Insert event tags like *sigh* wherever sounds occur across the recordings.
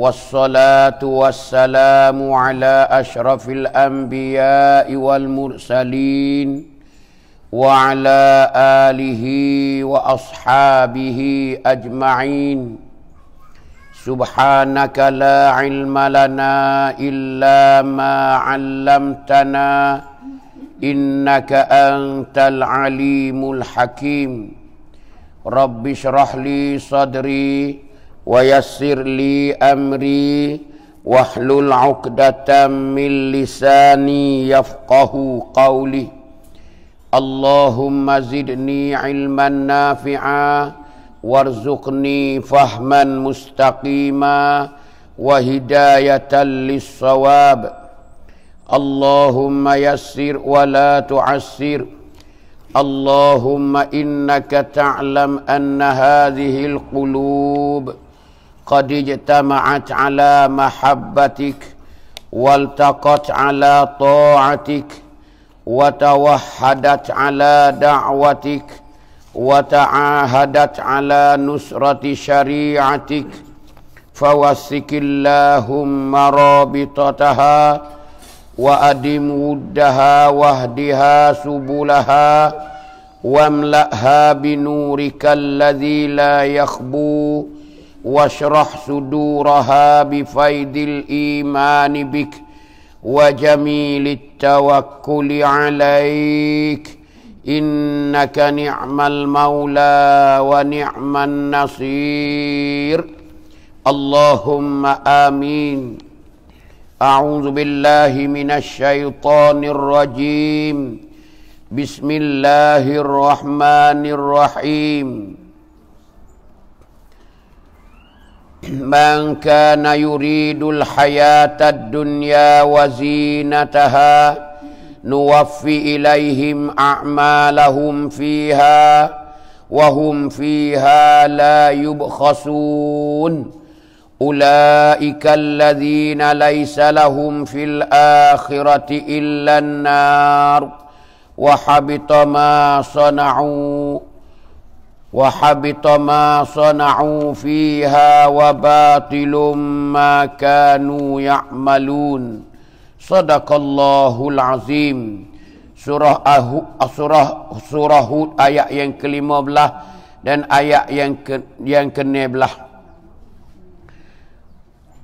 والصلاة والسلام على أشرف الأنبياء والمرسلين وعلى آله وأصحابه أجمعين سبحانك لا علم لنا إلا ما علمتنا إنك أنت العليم الحكيم رب اشرح لي صدري ويسر لي أمري واحلل عقدة من لساني يفقه قولي اللهم زدني علما نافعا وارزقني فهما مستقيما وهداية للصواب اللهم يسر ولا تعسر اللهم إنك تعلم أن هذه القلوب قد اجتمعت على محبتك والتقت على طاعتك وتوحدت على دعوتك وتعاهدت على نصرة شريعتك فوسك اللهم رابطتها وأدم ودها واهدها سبلها واملأها بنورك الذي لا يخبو واشرح صدورها بفيض الايمان بك وجميل التوكل عليك انك نعم المولى ونعم النصير اللهم امين اعوذ بالله من الشيطان الرجيم بسم الله الرحمن الرحيم من كان يريد الحياة الدنيا وزينتها نوفي إليهم أعمالهم فيها وهم فيها لا يبخسون أولئك الذين ليس لهم في الآخرة إلا النار وحبط ما صنعوا وحبط ما صنعوا فيها وباطل ما كانوا يعملون صدق الله العظيم surah ah surah surah hud ayat yang ke-15 dan ayat yang ke yang ke-16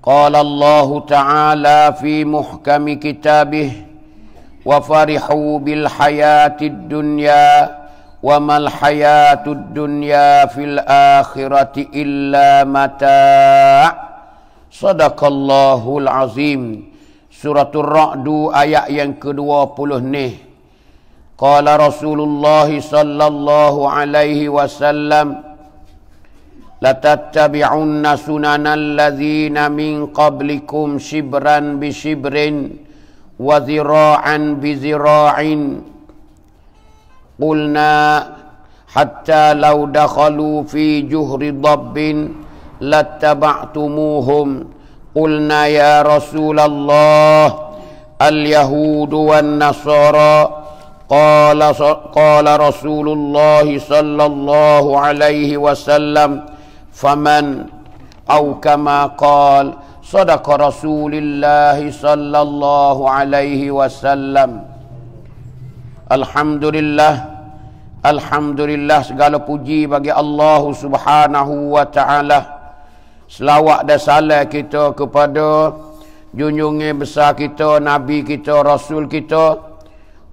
qala Allah taala fi muhkami kitabih wa farihu bil hayatid dunya وما الحياة الدنيا في الآخرة إلا متاع صدق الله العظيم سورة الرعد آية كدوى بلهنه قال رسول الله صلى الله عليه وسلم لتتبعن سنن الذين من قبلكم شبرا بشبر وذراعا بذراعٍ قلنا حتى لو دخلوا في جهر ضب لاتبعتموهم قلنا يا رسول الله اليهود والنصارى قال قال رسول الله صلى الله عليه وسلم فمن او كما قال صدق رسول الله صلى الله عليه وسلم Alhamdulillah Alhamdulillah segala puji bagi Allah subhanahu wa ta'ala Selawat dan salam kita kepada Junjungi besar kita, Nabi kita, Rasul kita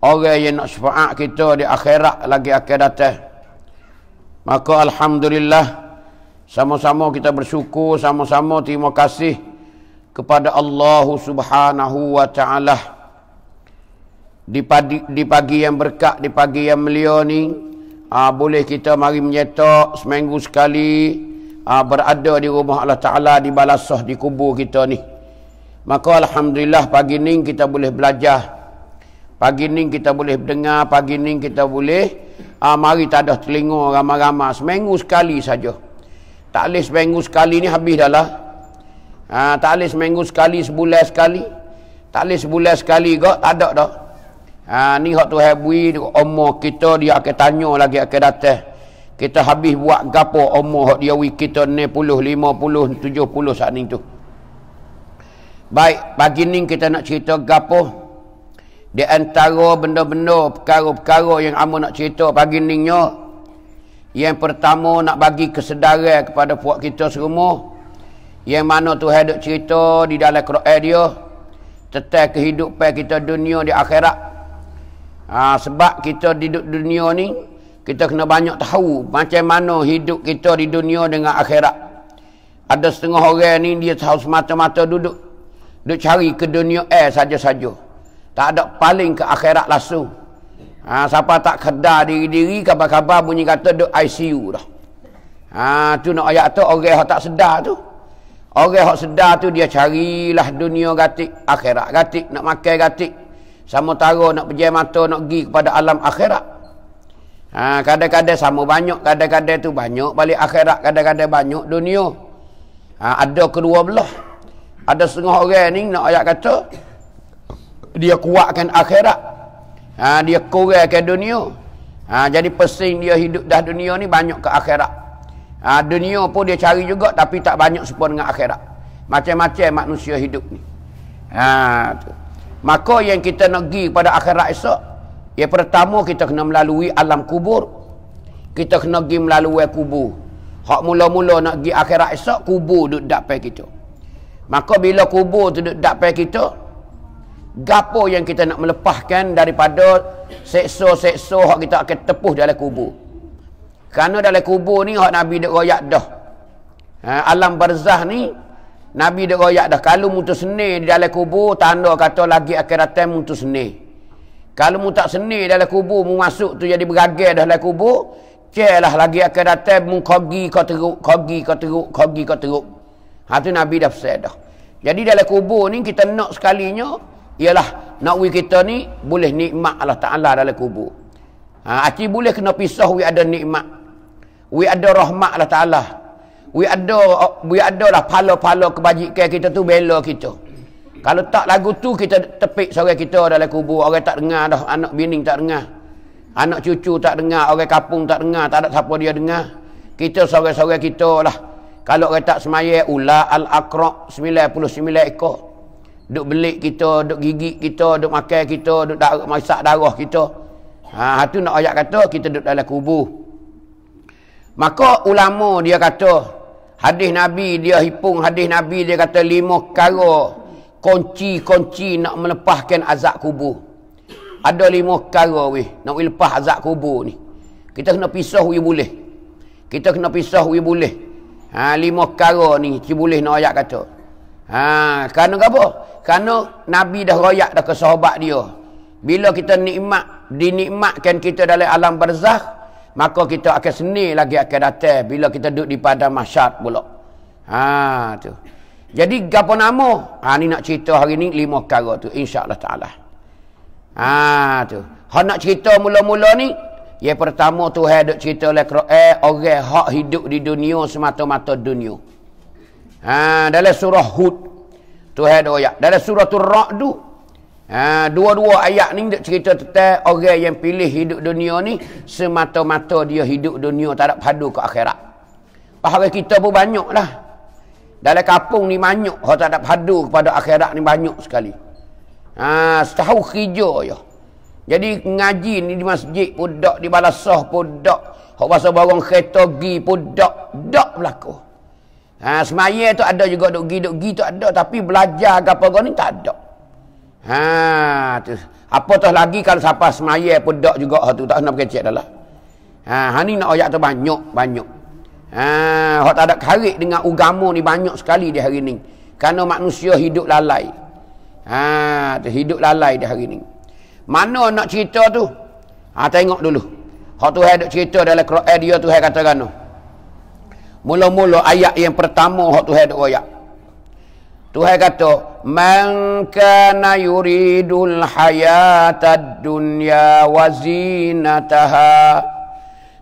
Orang yang nak syafaat kita di akhirat lagi akhir datang Maka Alhamdulillah Sama-sama kita bersyukur, sama-sama terima kasih Kepada Allah subhanahu wa ta'ala di, padi, di pagi yang berkat, di pagi yang melio ni aa, ah, Boleh kita mari menyetok seminggu sekali aa, ah, Berada di rumah Allah Ta'ala di balasah, di kubur kita ni Maka Alhamdulillah pagi ni kita boleh belajar Pagi ni kita boleh dengar, pagi ni kita boleh aa, ah, Mari tak ada telinga ramah-ramah, seminggu sekali saja Tak boleh seminggu sekali ni habis dah lah aa, Tak boleh seminggu sekali, sebulan sekali Tak boleh sebulan sekali kot, tak ada dah Ha, ni hak tu hebui, umur kita dia akan tanya lagi akan datang. Kita habis buat gapo omoh hak dia wi kita 60, 50, 70 saat ni tu. Baik, pagi ni kita nak cerita gapo di antara benda-benda perkara-perkara yang amun nak cerita pagi ni nya yang pertama nak bagi kesedaran kepada puak kita semua yang mana tu hadut cerita di dalam Quran dia tentang kehidupan kita dunia di akhirat ha, sebab kita hidup dunia ni kita kena banyak tahu macam mana hidup kita di dunia dengan akhirat ada setengah orang ni dia tahu semata-mata duduk duduk cari ke dunia eh saja-saja tak ada paling ke akhirat langsung ha, siapa tak kedar diri-diri kabar-kabar bunyi kata duduk ICU dah ha, tu nak ayat tu orang yang tak sedar tu orang yang sedar tu dia carilah dunia gatik akhirat gatik nak makan gatik sama taruh nak pejai mata nak pergi kepada alam akhirat. Ha, kadang-kadang sama banyak, kadang-kadang tu banyak. Balik akhirat, kadang-kadang banyak dunia. Ha, ada kedua belah. Ada setengah orang ni nak ayat kata, dia kuatkan akhirat. Ha, dia kurangkan dunia. Ha, jadi pesing dia hidup dah dunia ni banyak ke akhirat. Ha, dunia pun dia cari juga tapi tak banyak sempurna dengan akhirat. Macam-macam manusia hidup ni. Ha, Maka yang kita nak pergi pada akhirat esok Yang pertama kita kena melalui alam kubur Kita kena pergi melalui kubur Hak mula-mula nak pergi akhirat esok Kubur duduk dapai kita Maka bila kubur tu duduk dapai kita Gapo yang kita nak melepaskan daripada Sekso-sekso hak kita akan tepuh dalam kubur Kerana dalam kubur ni hak Nabi duduk royak dah ha, Alam barzah ni Nabi dia royak dah kalau mutus seni di dalam kubur tanda kata lagi akhiratnya mutus seni. Kalau mu seni di dalam kubur mu masuk tu jadi di dalam kubur, celah lagi akhiratnya mu kogi kau teruk, kogi kau teruk, kogi kau teruk. Ha tu Nabi dah pesan dah. Jadi dalam kubur ni kita nak sekalinya ialah nak we kita ni boleh nikmat Allah Taala dalam kubur. Ha aci boleh kena pisah we ada nikmat. We ada rahmat Allah Taala we ada we ada lah pala-pala kebajikan kita tu bela kita. Kalau tak lagu tu kita tepik sorang kita dalam kubur, orang tak dengar dah, anak bini tak dengar. Anak cucu tak dengar, orang kampung tak dengar, tak ada siapa dia dengar. Kita sorang-sorang kita lah. Kalau orang tak semaya ula al-aqra' 99 ekor. Duk belik kita, duk gigit kita, duk makan kita, duk darah, masak darah kita. Ha, hatu nak ayat kata kita duduk dalam kubur. Maka ulama dia kata, Hadis Nabi dia hipung hadis Nabi dia kata lima kara kunci-kunci nak melepaskan azab kubur. Ada lima kara weh nak lepas azab kubur ni. Kita kena pisah we boleh. Kita kena pisah we boleh. Ha lima kara ni si boleh nak ayat kata. Ha kerana apa? Kerana Nabi dah royak dah ke sahabat dia. Bila kita nikmat dinikmatkan kita dalam alam barzakh, maka kita akan seni lagi akan datang bila kita duduk di pada masyarakat, pula. Ha tu. Jadi apa nama? Ha ni nak cerita hari ni lima perkara tu Insyaallah taala. Ha tu. Ha nak cerita mula-mula ni yang pertama tu hai duk cerita oleh Quran eh, orang hak hidup di dunia semata-mata dunia. Ha dalam surah Hud tu hai ayat. Dalam surah tu rad Ha, dua-dua ayat ni dia cerita tentang orang yang pilih hidup dunia ni semata-mata dia hidup dunia tak ada padu ke akhirat. Pahala kita pun banyak lah. Dalam kapung ni banyak orang tak ada padu kepada akhirat ni banyak sekali. Ha, setahu kerja ya. Jadi ngaji ni di masjid pun dak, di balasah pun dak. Orang pasal barang kereta pergi pun dak, dak berlaku. Ha, semaya tu ada juga duk pergi, duk pergi tu ada. Tapi belajar ke apa-apa ni tak ada. Ha, tu. Apa tu lagi kalau siapa semayah pun dak juga ha, tu tak kena pakai cek dah lah. Ha, hani nak ayat tu banyak, banyak. Ha, hak tak ada karik dengan agama ni banyak sekali di hari ni. Karena manusia hidup lalai. Ha, tu hidup lalai di hari ni. Mana nak cerita tu? Ha, tengok dulu. Hak tu hak cerita dalam Quran dia tu hak kata kanu. Mula-mula ayat yang pertama hak tu hak ayat. Tuhan kata, من كان يريد الحياة الدنيا وزينتها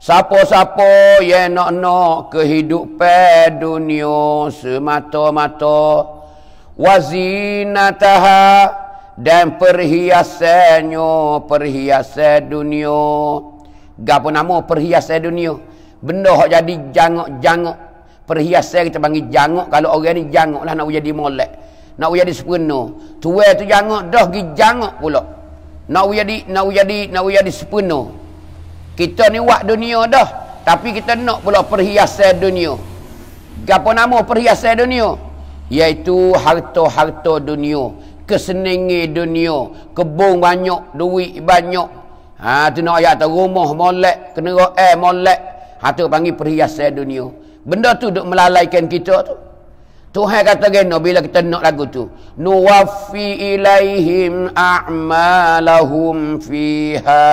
Sapo-sapo ye no-no kehidupan dunia semata-mata Wazinataha dan perhiasannya perhiasan dunia Gapo nama perhiasan dunia Benda yang jadi jangok-jangok Perhiasan kita panggil jangok Kalau orang ni jangok lah nak jadi molek nak jadi sepenuh tuwe tu jangok dah gi jangok pula nak jadi nak jadi nak jadi sepenuh kita ni wak dunia dah tapi kita nak pula perhiasan dunia apa nama perhiasan dunia iaitu harta-harta dunia keseningi dunia kebun banyak duit banyak ha tu nak ayat rumah molek kenderaan molek ha tu panggil perhiasan dunia benda tu duk melalaikan kita tu Tuhan kata gini bila kita nak lagu tu. Nuwafi ilaihim a'malahum fiha.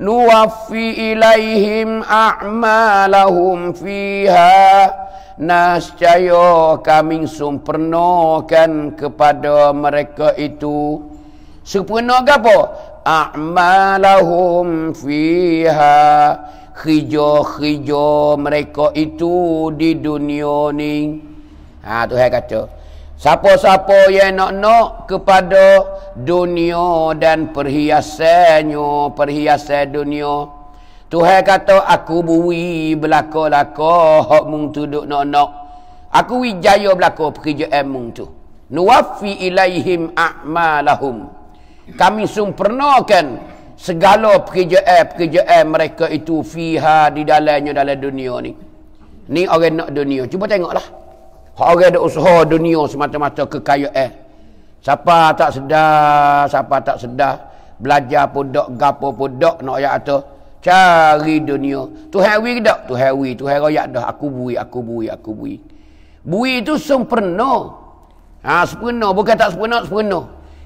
Nuwafi ilaihim a'malahum fiha. Nascaya kami sempurnakan kepada mereka itu. Sempurna ke apa? A'malahum fiha. Hijau-hijau mereka itu di dunia ni. Ha Tuhan kata. Siapa-siapa yang nak nak kepada dunia dan perhiasannya, perhiasan dunia. Tuhan kata aku bui belaka-laka hok mung tu nak nak. Aku wijaya belaka pekerjaan mung tu. Nuwafi ilaihim a'malahum. Kami sempurnakan segala pekerjaan-pekerjaan mereka itu fiha di dalamnya dalam dunia ni. Ni orang nak dunia. Cuba tengoklah. Orang ada usaha dunia semata-mata kekayaan. Eh. Siapa tak sedar, siapa tak sedar. Belajar pun dok, gapo pun dok, nak ayat tu. Cari dunia. Tu hewi ke tak? Tu hewi, tu hewi royak dah. Aku bui, aku bui, aku bui. Bui tu sempurna. Ha, sempurna. Bukan tak sempurna, sempurna.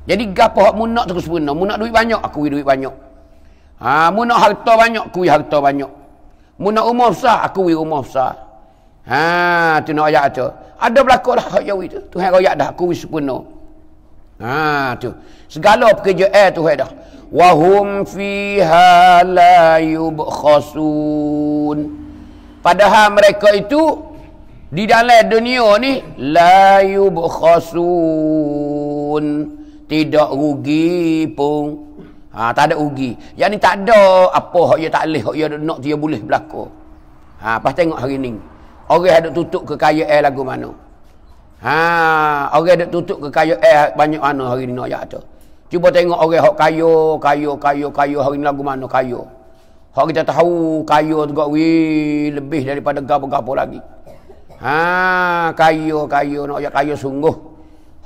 Jadi gapo hak munak tu sempurna. Munak duit banyak, aku bui duit banyak. Ha, munak harta banyak, aku bui harta banyak. Munak rumah besar, aku bui rumah besar. Ha tu nak ayat tu. Ada berlaku lah ayat itu. Tuhan royak dah aku wis No. Ha tu. Segala pekerja eh Tuhan dah. Wa hum fiha la yubkhasun. Padahal mereka itu di dalam dunia ni la yubkhasun. Tidak rugi pun. Ha, tak ada rugi. Yang ni tak ada apa hak dia tak boleh, hak dia nak dia boleh berlaku. Ha, pas tengok hari ni orang ada tutup ke kaya air lagu mana ha orang ada tutup ke kaya air banyak mana hari ni nak tu cuba tengok orang hok kayo, kayo, kayo, kayo, hari ni lagu mana kayo? hok kita tahu kayo tu gak lebih daripada gapo-gapo lagi ha kayo, kayo, nak ya kayo sungguh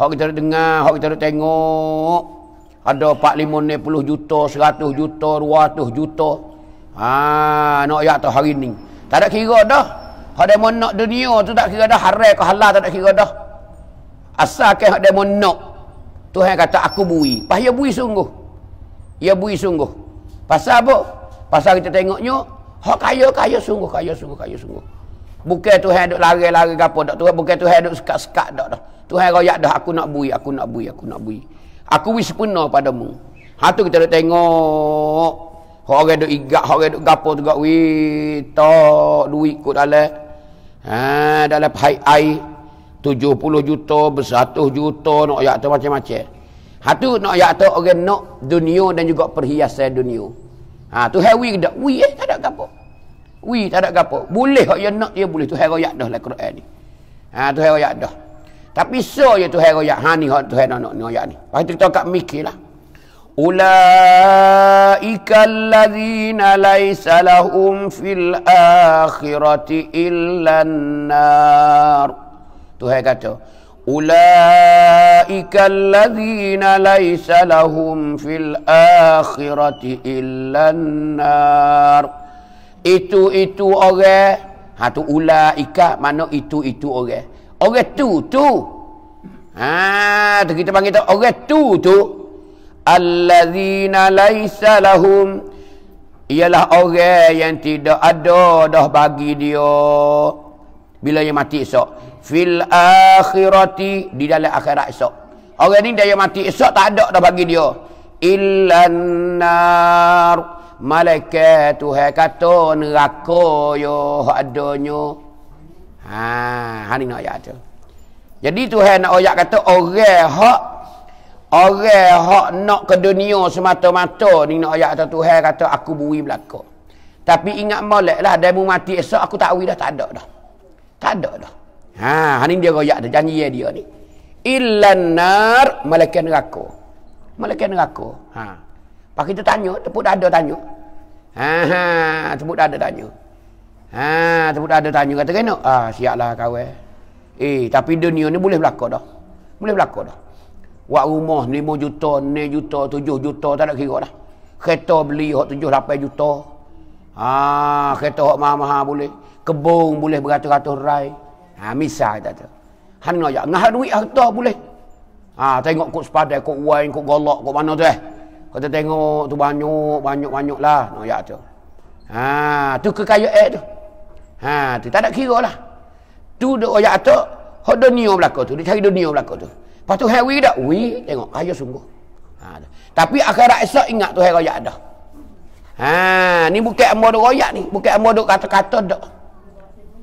hok kita dengar hok kita tengok ada Pak 4 puluh juta 100 juta 200 juta ha nak ya tu hari ni tak ada kira dah Hak demo nak dunia tu tak kira dah haram ke halal tak kira dah. Asalkan hak demo nak. Tuhan kata aku bui. Pas ya bui sungguh. Ya bui sungguh. Pasal apa? Pasal kita tengoknya hak kaya kaya sungguh kaya sungguh kaya sungguh. Bukan Tuhan duk lari-lari ke apa dak Tuhan bukan Tuhan duk sekat-sekat dak dah. Tuhan royak dah aku nak bui, aku nak bui, aku nak bui. Aku wis sempurna padamu. Hatu kita nak tengok Hak orang duk igak, hak orang duk gapo juga wi tok duit kut dalam. Ha dalam hai ai 70 juta, ber 100 juta nak ayat macam-macam. Ha tu nak ayat tu orang nak dunia dan juga perhiasan dunia. Ha tu hai wi dak wi eh tak ada gapo. Wi tak ada gapo. Boleh hak yang nak dia boleh tu hai royak dah lah Quran ni. Ha tu hai royak dah. Tapi so je tu hai royak. Ha ni hak tu hai nak nak ni royak ni. Pasti kita kat mikirlah. أولئك الذين ليس لهم في الآخرة إلا النار تهي كتو أولئك الذين ليس لهم في الآخرة إلا النار إتو إتو أغي هاتو أولئك مانو إتو إتو أغي أغي تو تو Ha, kita panggil tu orang tu tu allazina laisa lahum ialah orang yang tidak ada dah bagi dia bila dia mati esok fil akhirati di dalam akhirat esok orang ni dia mati esok tak ada dah bagi dia illan nar malaikat tuhan kata neraka yo adanya ha hari nak ayat tu jadi tuhan nak ayat kata orang hak Orang hak nak ke dunia semata-mata ni nak ayat atas Tuhan kata aku buwi belaka. Tapi ingat molek lah demo mati esok aku tak dah tak ada dah. Tak ada dah. Ha, hari ni dia royak dah janji dia ni. Illan nar malaikat neraka. Malaikat neraka. Ha. Pak kita tanya, tepuk ada tanya. Ha ha, tepuk dada tanya. Ha, tepuk ada tanya kata kena. Ah, siaplah kawan. Eh, tapi dunia ni boleh berlaku dah. Boleh berlaku dah. Wak rumah 5 juta, 6 juta, 7 juta tak ada kira dah. Kereta beli hak 7 8 juta. Ha, kereta hak mahal-mahal boleh. Kebun boleh beratus-ratus rai. Ha, misal kata tu. Hana ya, ngah duit harta boleh. Ha, tengok kok sepadan, kok wain, kok golok, kok mana tu eh. Kata tengok tu banyak, banyak-banyak lah. Nak no, ya tu. Ha, tu kekayaan eh, tu. Ha, tu tak ada kira lah. Tu dia ayat tu, hak dunia belakang tu. Dia cari dunia belakang tu. Lepas tu hari tak? Wi, tengok kaya sungguh. Ha, Tapi akhirat esok ingat tu hari royak dah. Ha, ni bukan amba duk royak ni, bukan amba duk kata-kata dah.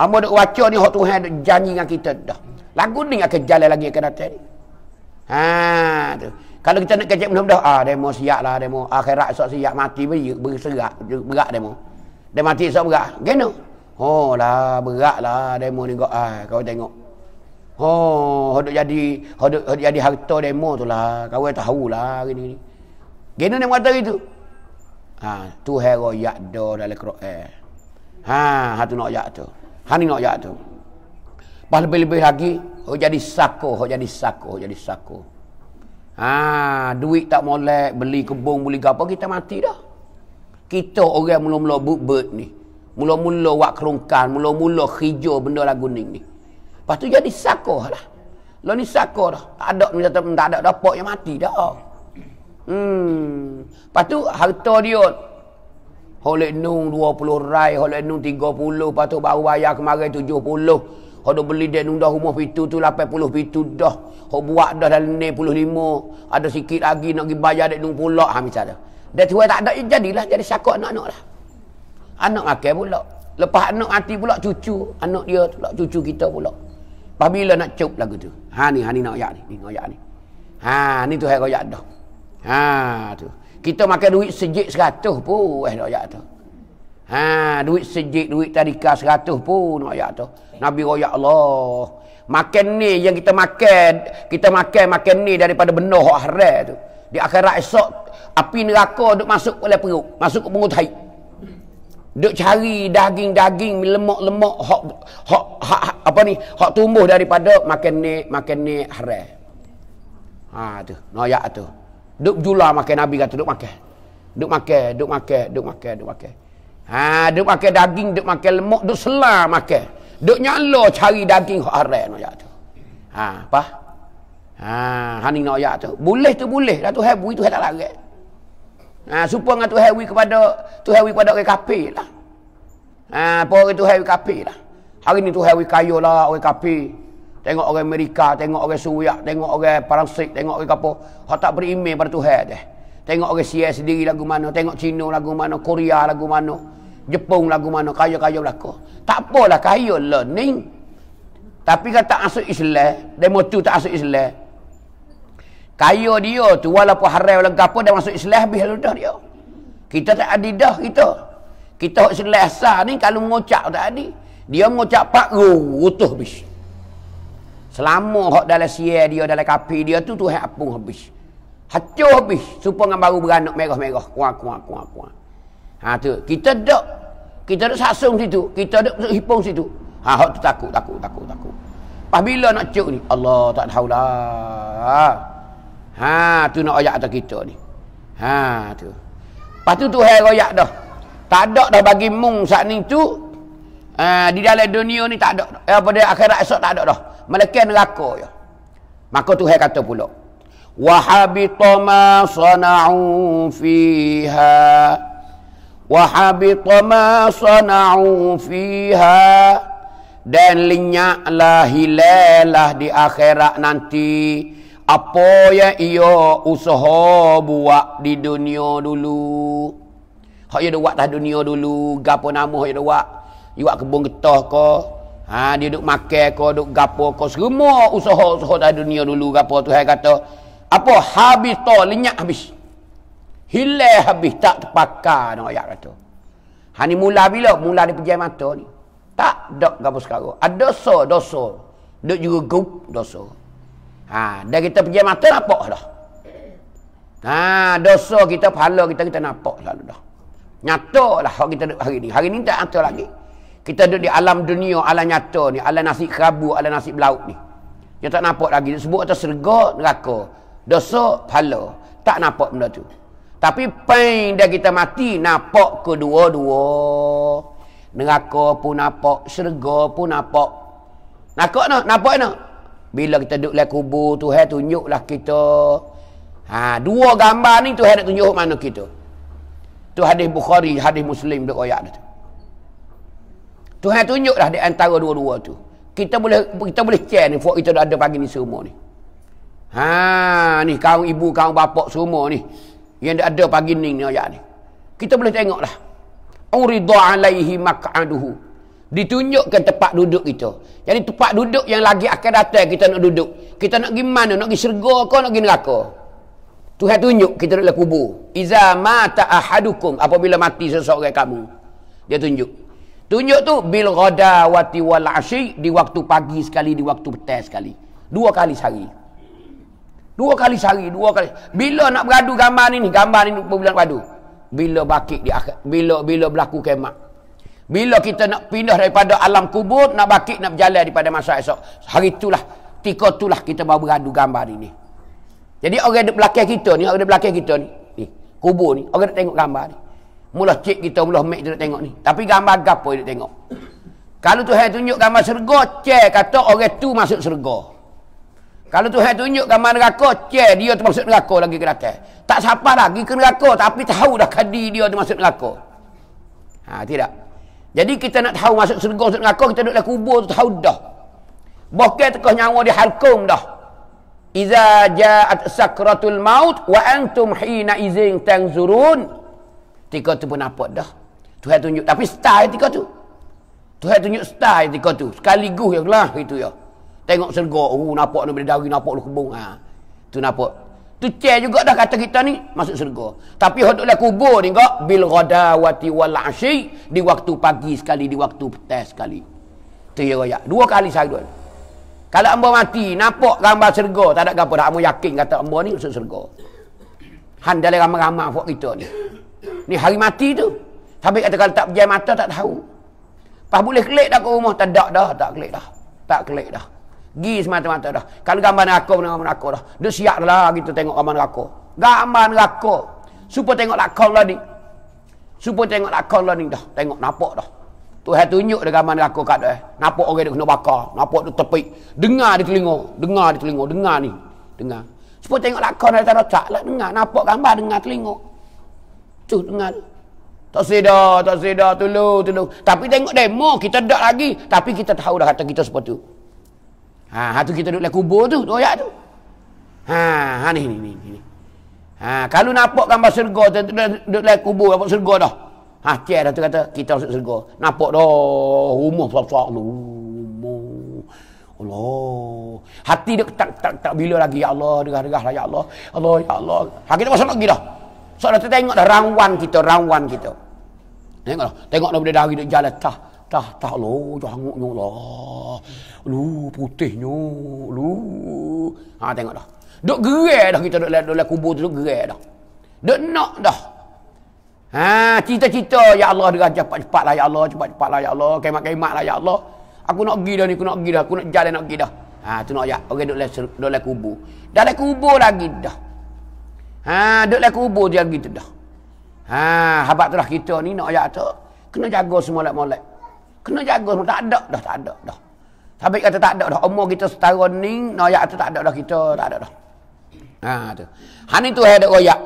Amba duk waca ni hak Tuhan duk janji dengan kita dah. Lagu ni akan jalan lagi akan datang ni. Ha, tu. Kalau kita nak kecek benda-benda, ah demo siap lah demo. Akhirat esok siap mati berserak, berserak, berat demo. Dia mati esok berat. Gena. Oh lah, berat lah demo ni kau. Ah, kau tengok. Oh, hendak jadi hendak jadi harta demo tu lah. Kau yang tahu lah hari ni. Gena nak kata gitu. Ha, tu hero yak do dalam Quran. Ha, hatu nak yak tu. Hani nak yak tu. Pas lebih-lebih lagi, ho jadi sako, ho jadi sako, ho jadi sako. Ha, duit tak molek beli kebun, beli apa kita mati dah. Kita orang mula-mula bubut ni. Mula-mula wak kerongkan, mula-mula hijau benda lah guning ni. Lepas tu jadi sakoh lah. Lo ni sakoh dah. Tak ada minta tak ada dapat yang mati dah. Hmm. Lepas tu harta dia Holek nung 20 rai, holek nung 30, lepas tu baru bayar kemarin 70. Hodok beli dia nung dah rumah pintu tu puluh pintu dah. Hok buat dah puluh 65. Ada sikit lagi nak pergi bayar dia nung pula ha misalnya. Dia tu tak ada jadilah jadi sakok anak-anak lah. Anak makan pula. Lepas anak mati pula cucu, anak dia pula cucu kita pula. Pabila nak cup lagu tu. Ha ni, ha ni nak ayat ni. Ni ayat ni. Ha, ni tu hak ayat dah. Ha tu. Kita makan duit sejik seratus pun eh nak ayat tu. Ha, duit sejik, duit tadika seratus pun nak ayat tu. Nabi royak Allah. Makan ni yang kita makan, kita makan makan ni daripada benda hak haram tu. Di akhirat esok api neraka duk masuk oleh perut, masuk ke mulut haid. Duk cari daging-daging lemak-lemak hak, hak, hak, hak apa ni? Hak tumbuh daripada makan ni, makan ni haram. Ha tu, noyak tu. Duk jula makan Nabi kata duk makan. Duk makan, duk makan, duk makan, duk makan. Ha, duk makan daging, duk makan lemak, duk selah makan. Duk nyala cari daging hak haram noyak tu. Ha, apa? Ha, hani noyak tu. Boleh tu boleh. Datu hai, bui tu hai tak larang. Ha, supaya dengan Tuhan we kepada Tuhan we kepada orang kafir lah. Ha, apa orang Tuhan we kafir lah. Hari ni Tuhan we kaya lah orang kafir. Tengok orang Amerika, tengok orang Suriak, tengok orang Paransik, tengok orang apa. Hak tak beriman pada Tuhan dia. Tengok orang CS sendiri lagu mana, tengok Cina lagu mana, Korea lagu mana, Jepun lagu mana, kaya-kaya belaka. Tak apalah kaya learning. Tapi kata asuk Islam, demo tu tak asuk Islam. Kaya dia tu walaupun haram lah apa dia masuk Islam habis ludah dia. Kita tak ada dah kita. Kita hok selesa ni kalau mengucap tak ada. Dia mengucap pak ru utuh habis. Selama hok dalam sia dia dalam kapi dia tu Tuhan apung habis. Hacau habis supaya dengan baru beranak merah-merah kuang-kuang-kuang-kuang. kuat. Ha tu kita dak kita dak sasung situ, kita dak hipung situ. Ha hok tu takut takut takut takut. Pas bila nak cuk ni? Allah tak tahulah. Ha. Ha tu nak royak atas kita ni. Ha tu. Pastu Tuhan royak dah. Tak ada dah bagi mung saat ni tu. Uh, ha, di dalam dunia ni tak ada. Eh, pada akhirat esok tak ada dah. Melekan neraka je. Ya. Maka Tuhan kata pula. Wahabita ma sana'u fiha. Wahabita ma sana'u fiha. Dan linyaklah hilalah di akhirat nanti. Nanti apa yang ia usaha buat di dunia dulu hak ia buat dah dunia dulu gapo nama hak ia buat ia buat kebun getah ke ha dia duk makan ke duk gapo ke semua usaha-usaha dah dunia dulu gapo Tuhan kata apa habis to lenyap habis hilang habis tak terpakai, nak ayat kata ha ni mula bila mula di pejam mata ni tak dak gapo sekarang ada dosa dosa duk juga gup dosa Ha, dah kita pejam mata nampak dah. Ha, dosa kita, pahala kita kita nampak selalu dah. Nyata lah hak kita hari ni. Hari ni tak ada lagi. Kita duduk di alam dunia, alam nyata ni, alam nasi kerabu, alam nasi belaut ni. Dia tak nampak lagi. Dia sebut atas serga, neraka. Dosa, pahala. Tak nampak benda tu. Tapi pain dah kita mati, nampak kedua-dua. Neraka pun nampak, serga pun nampak. Nampak nak? Nampak nak? Bila kita duduk dalam kubur, Tuhan tunjuklah kita. Ha, dua gambar ni Tuhan nak tunjuk mana kita. Tu hadis Bukhari, hadis Muslim duk ayat tu. Tuhan tunjuklah di antara dua-dua tu. Kita boleh kita boleh share ni, kita dah ada pagi ni semua ni. Ha, ni kau ibu, kau bapak semua ni yang ada pagi ni ni ayat ni. Kita boleh tengoklah. Uridu alaihi maq'aduhu. Ditunjukkan tempat duduk kita. Jadi tempat duduk yang lagi akan datang kita nak duduk. Kita nak pergi mana? Nak pergi syurga ke nak pergi neraka? Tuhan tunjuk kita nak kubur. Iza mata ahadukum apabila mati seseorang kamu. Dia tunjuk. Tunjuk tu bil ghada wati wal asyi di waktu pagi sekali di waktu petang sekali. Dua kali sehari. Dua kali sehari, dua kali. Bila nak beradu gambar ni ni, gambar ni bulan beradu. Bila bakik di akhir, bila bila berlaku kemak. Bila kita nak pindah daripada alam kubur, nak bakit, nak berjalan daripada masa esok. Hari itulah, tika itulah kita baru beradu gambar ini. Jadi orang di belakang kita ni, orang di belakang kita ni, ni kubur ni, orang nak tengok gambar ni. Mula cik kita, mula mek kita nak tengok ni. Tapi gambar gapo dia tengok. Kalau Tuhan tunjuk gambar serga, cek kata orang tu masuk serga. Kalau Tuhan tunjuk gambar neraka, cek dia tu masuk neraka lagi ke atas. Tak sapa lagi ke neraka, tapi tahu dah kadi dia tu masuk neraka. Ha, tidak. Jadi kita nak tahu masuk surga atau neraka kita duduklah kubur tu tahu dah. Bahkan tekah nyawa di halkum dah. Iza ja'at sakratul maut wa antum hina izin tangzurun. Tika tu pun apa dah. Tuhan tunjuk tapi style tika tu. Tuhan tunjuk style tika tu. Sekali guh ya lah itu ya. Tengok surga, oh nampak ni bila dari nampak lu kebung ha. Tu nampak Tu cek juga dah kata kita ni masuk syurga. Tapi hotlah kubur ni kak. Bil ghadawati wal asyi. Di waktu pagi sekali. Di waktu petang sekali. Tu ya raya. Dua kali sehari dua. Kalau ambo mati. Nampak gambar syurga. Tak ada gambar. Ambo yakin kata ambo ni masuk syurga. Handalah ramai-ramai buat kita ni. Ni hari mati tu. Tapi kata kalau tak berjaya mata tak tahu. Pas boleh kelik dah ke rumah. Tak ada dah. Tak kelik dah. Tak kelik dah. Gi semata-mata dah. Kalau gambar neraka pun gambar neraka dah. Dia siap lah kita tengok gambar neraka. Gambar neraka. Supa tengok lakon lah ni. Supa tengok lakon lah ni dah. Tengok nampak dah. Tuhan tunjuk dia gambar neraka kat dia. Nampak orang dia kena bakar. Nampak tu tepi. Dengar di telinga. Dengar di telinga. Dengar ni. Dengar. Supa tengok lakon dia tak lah. Dengar. Nampak gambar dengar telinga. Tu dengar tu. Tak sida, tak sida, tolong, tolong. Tapi tengok demo, kita tak lagi. Tapi kita tahu dah kata kita seperti itu. Ha, ha tu kita duduk dalam kubur tu, royak tu. Ha, ha ni ni ni. ni. Ha, kalau nampak gambar syurga tu duduk dalam kubur nampak syurga dah. Ha, tiada dah tu kata kita masuk syurga. Nampak dah rumah besar-besar tu. Allah. Hati dia tak tak tak bila lagi ya Allah, derah-derah lah ya Allah. Allah ya Allah. Ha kita masuk lagi dah. Sebab so, tengok dah rawan kita, rawan kita. Tengok Tengok dah boleh dah hari duk jalan tah. Tak tak lo jangok nyok lo lu putihnya lu ha tengok dah dok gerai dah kita dok lihat dalam kubur tu duk dah dok nak dah ha cita-cita ya Allah dengan cepat cepatlah ya Allah cepat cepatlah ya Allah kemat-kemat lah, ya Allah aku nak pergi dah ni aku nak pergi dah aku nak jalan nak pergi dah ha tu nak ya orang okay, duk dalam kubur dalam kubur lagi dah ha duk dalam kubur dia gitu dah ha habaq tu lah kita ni nak ya tu kena jaga semua lak molek Kena jaga semua. Tak ada dah, tak ada dah. Sampai kata tak ada dah. Umur kita setara ni, noyak tu tak ada dah kita. Tak ada dah. Ha tu. Hani tu ada royak.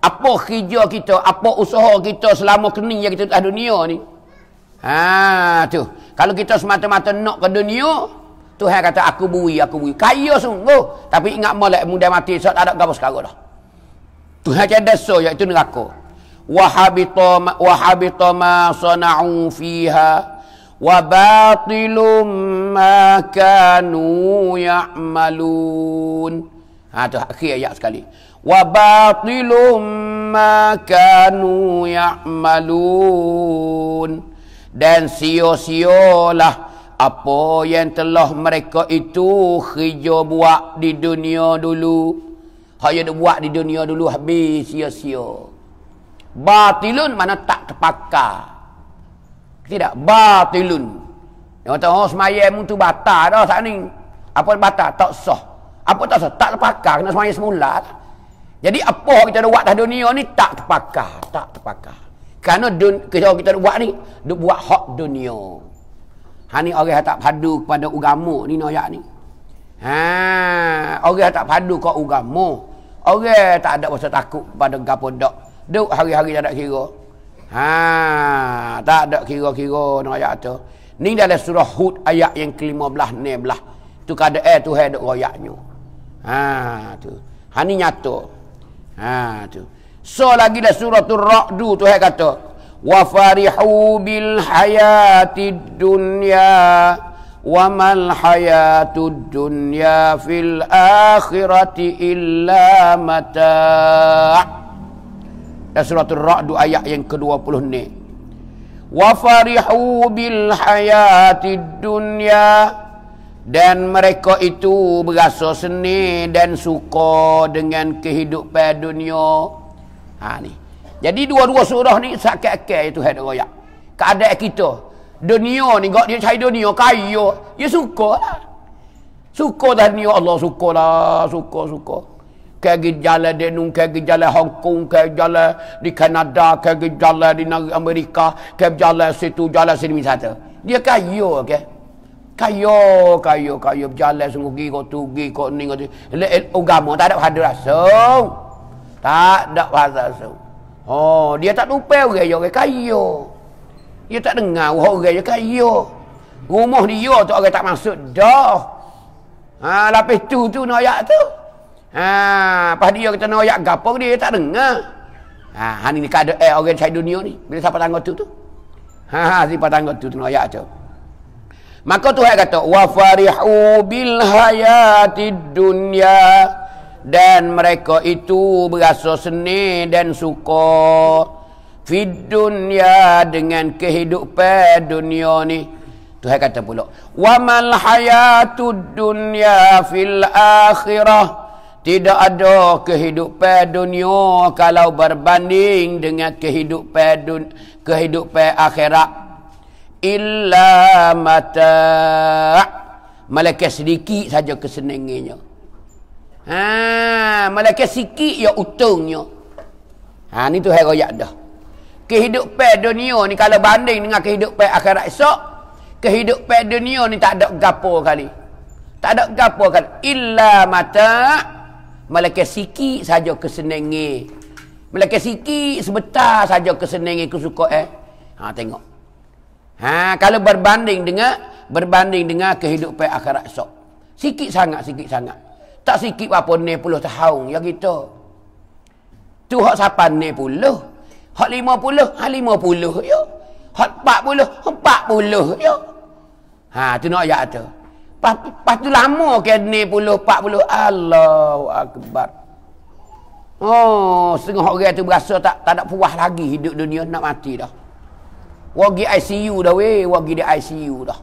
Apa kerja kita, apa usaha kita selama kini yang kita dalam dunia ni. Ha tu. Kalau kita semata-mata nak ke dunia, tu Tuhan kata aku bui, aku bui. Kaya sungguh. Tapi ingat malak muda mati, so tak ada gapo sekarang dah. Tuhan kata desa, iaitu neraka. Wahabita ma, wahabita ma sana'u fiha. وباطل ما كانوا يعملون هذا ha, اخي ayat sekali Wabatilum ma kanu yamalun. dan sia-sialah apa yang telah mereka itu kerja buat di dunia dulu hanya buat di dunia dulu habis sia-sia batilun mana tak terpakar tidak batilun dia kata oh semayam tu batal dah saat ni apa batal tak sah apa tak sah tak terpakar kena semayam semula lah. jadi apa kita buat dah dunia ni tak terpakar tak terpakar kerana dun, kita, kita buat ni dia buat hak dunia ha ni orang yang tak padu kepada ugamu ni noyak ni ha orang yang tak padu kepada ugamu orang yang tak ada masa takut kepada gapodok duk hari-hari tak nak kira Ha, tak ada kira-kira nak ayat tu. Ni dalam surah Hud ayat yang ke-15 ni belah. Tu kada eh tu hendak royaknya. Ha tu. Ha ni nyata. Ha tu. So lagi dalam surah tu Ra'du tu hai kata wa farihu bil hayatid dunya wa mal hayatud dunya fil akhirati illa mata'. Dan surah al rad ayat yang ke-20 ni. Wa farihu bil hayatid dunya dan mereka itu berasa seni dan suka dengan kehidupan dunia. Ha ni. Jadi dua-dua surah ni sakit-sakit itu hak royak. Keadaan kita dunia ni gak dia cari dunia kaya, dia suka lah. Suka dah dunia Allah suka lah, suka suka ke gejala di nun ke gejala Hong Kong ke gejala di Kanada ke gejala di Amerika ke gejala situ gejala sini misalnya dia kayu okey kayu kayu kayu gejala sungguh gigo tu gigo ni ngoti le ugamu tak ada hadir rasa tak ada hadir rasa oh dia tak lupa orang okay, okay. kayu dia tak dengar orang okay, dia kayu rumah dia tu orang tak masuk dah ha lapis tu tu nak ayat tu Ha, lepas dia kata nak ayat gapo dia tak dengar. Ha, hang ni kada eh orang cai dunia ni. Bila siapa tanggo tu tu? Ha, ha siapa tanggo tu tu nak ayat tu. Maka Tuhan kata, "Wa farihu bil hayatid dunya." Dan mereka itu berasa senang dan suka fi dunya dengan kehidupan dunia ni. Tuhan kata pula, "Wa mal hayatud dunya fil akhirah." Tidak ada kehidupan dunia kalau berbanding dengan kehidupan dun- kehidupan akhirat. Illa mata. Malaikat sedikit saja kesenangannya. Ha, malaikat sikit ya untungnya. Ha, ni tu hero yak dah. Kehidupan dunia ni kalau banding dengan kehidupan akhirat esok, kehidupan dunia ni tak ada gapo kali. Tak ada gapo kali. Illa mata. Melaka sikit saja kesenengi. Melaka sikit sebentar saja kesenengi kesuka eh. Ha tengok. Ha kalau berbanding dengan berbanding dengan kehidupan akhirat esok. Sikit sangat, sikit sangat. Tak sikit apa ni puluh tahun ya kita. Tu hak sapan ni puluh. Hak lima puluh, hak lima puluh ya. Hak empat puluh, empat puluh ya. Ha tu nak ayat tu. Pas, pas tu lama ke ni puluh, pak puluh. Allahu Akbar. Oh, setengah orang tu berasa tak tak ada puas lagi hidup dunia. Nak mati dah. Wagi ICU dah weh. Wagi di ICU dah.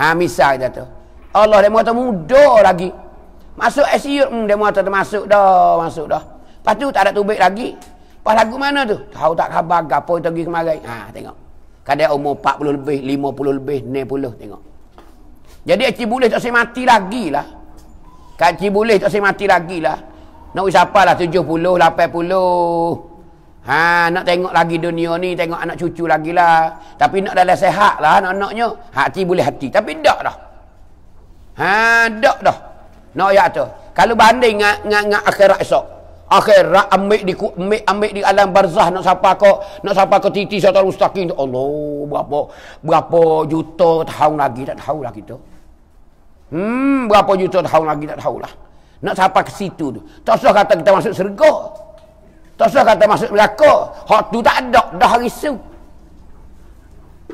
Ha, misal kita tu. Allah dia mahu muda lagi. Masuk ICU, hmm, dia mahu tak masuk dah. Masuk dah. Lepas tu tak ada tubik lagi. Pas lagu mana tu? Tahu tak khabar gapo itu pergi kemarin. Ha, tengok. Kadang umur 40 lebih, 50 lebih, 60 tengok. Jadi Haji Boleh tak saya mati lagi lah. Kak Haji Boleh tak saya mati lagi lah. Nak pergi siapa lah? 70, 80. Ha, nak tengok lagi dunia ni, tengok anak cucu lagi lah. Tapi nak dalam sehat lah anak-anaknya. Hati boleh hati. Tapi tak dah. Ha, tak dah. Nak ya tu. Kalau banding dengan akhirat esok. Akhirat ambil di ambil, ambil di alam barzah nak siapa kau nak siapa kau titi satu mustaqim tu Allah berapa berapa juta tahun lagi tak tahu lagi tu. Hmm, berapa juta tahun lagi tak lah. Nak sampai ke situ tu. Tak usah kata kita masuk serga. Tak usah kata masuk melaka. Hak tu tak ada. Dah hari su.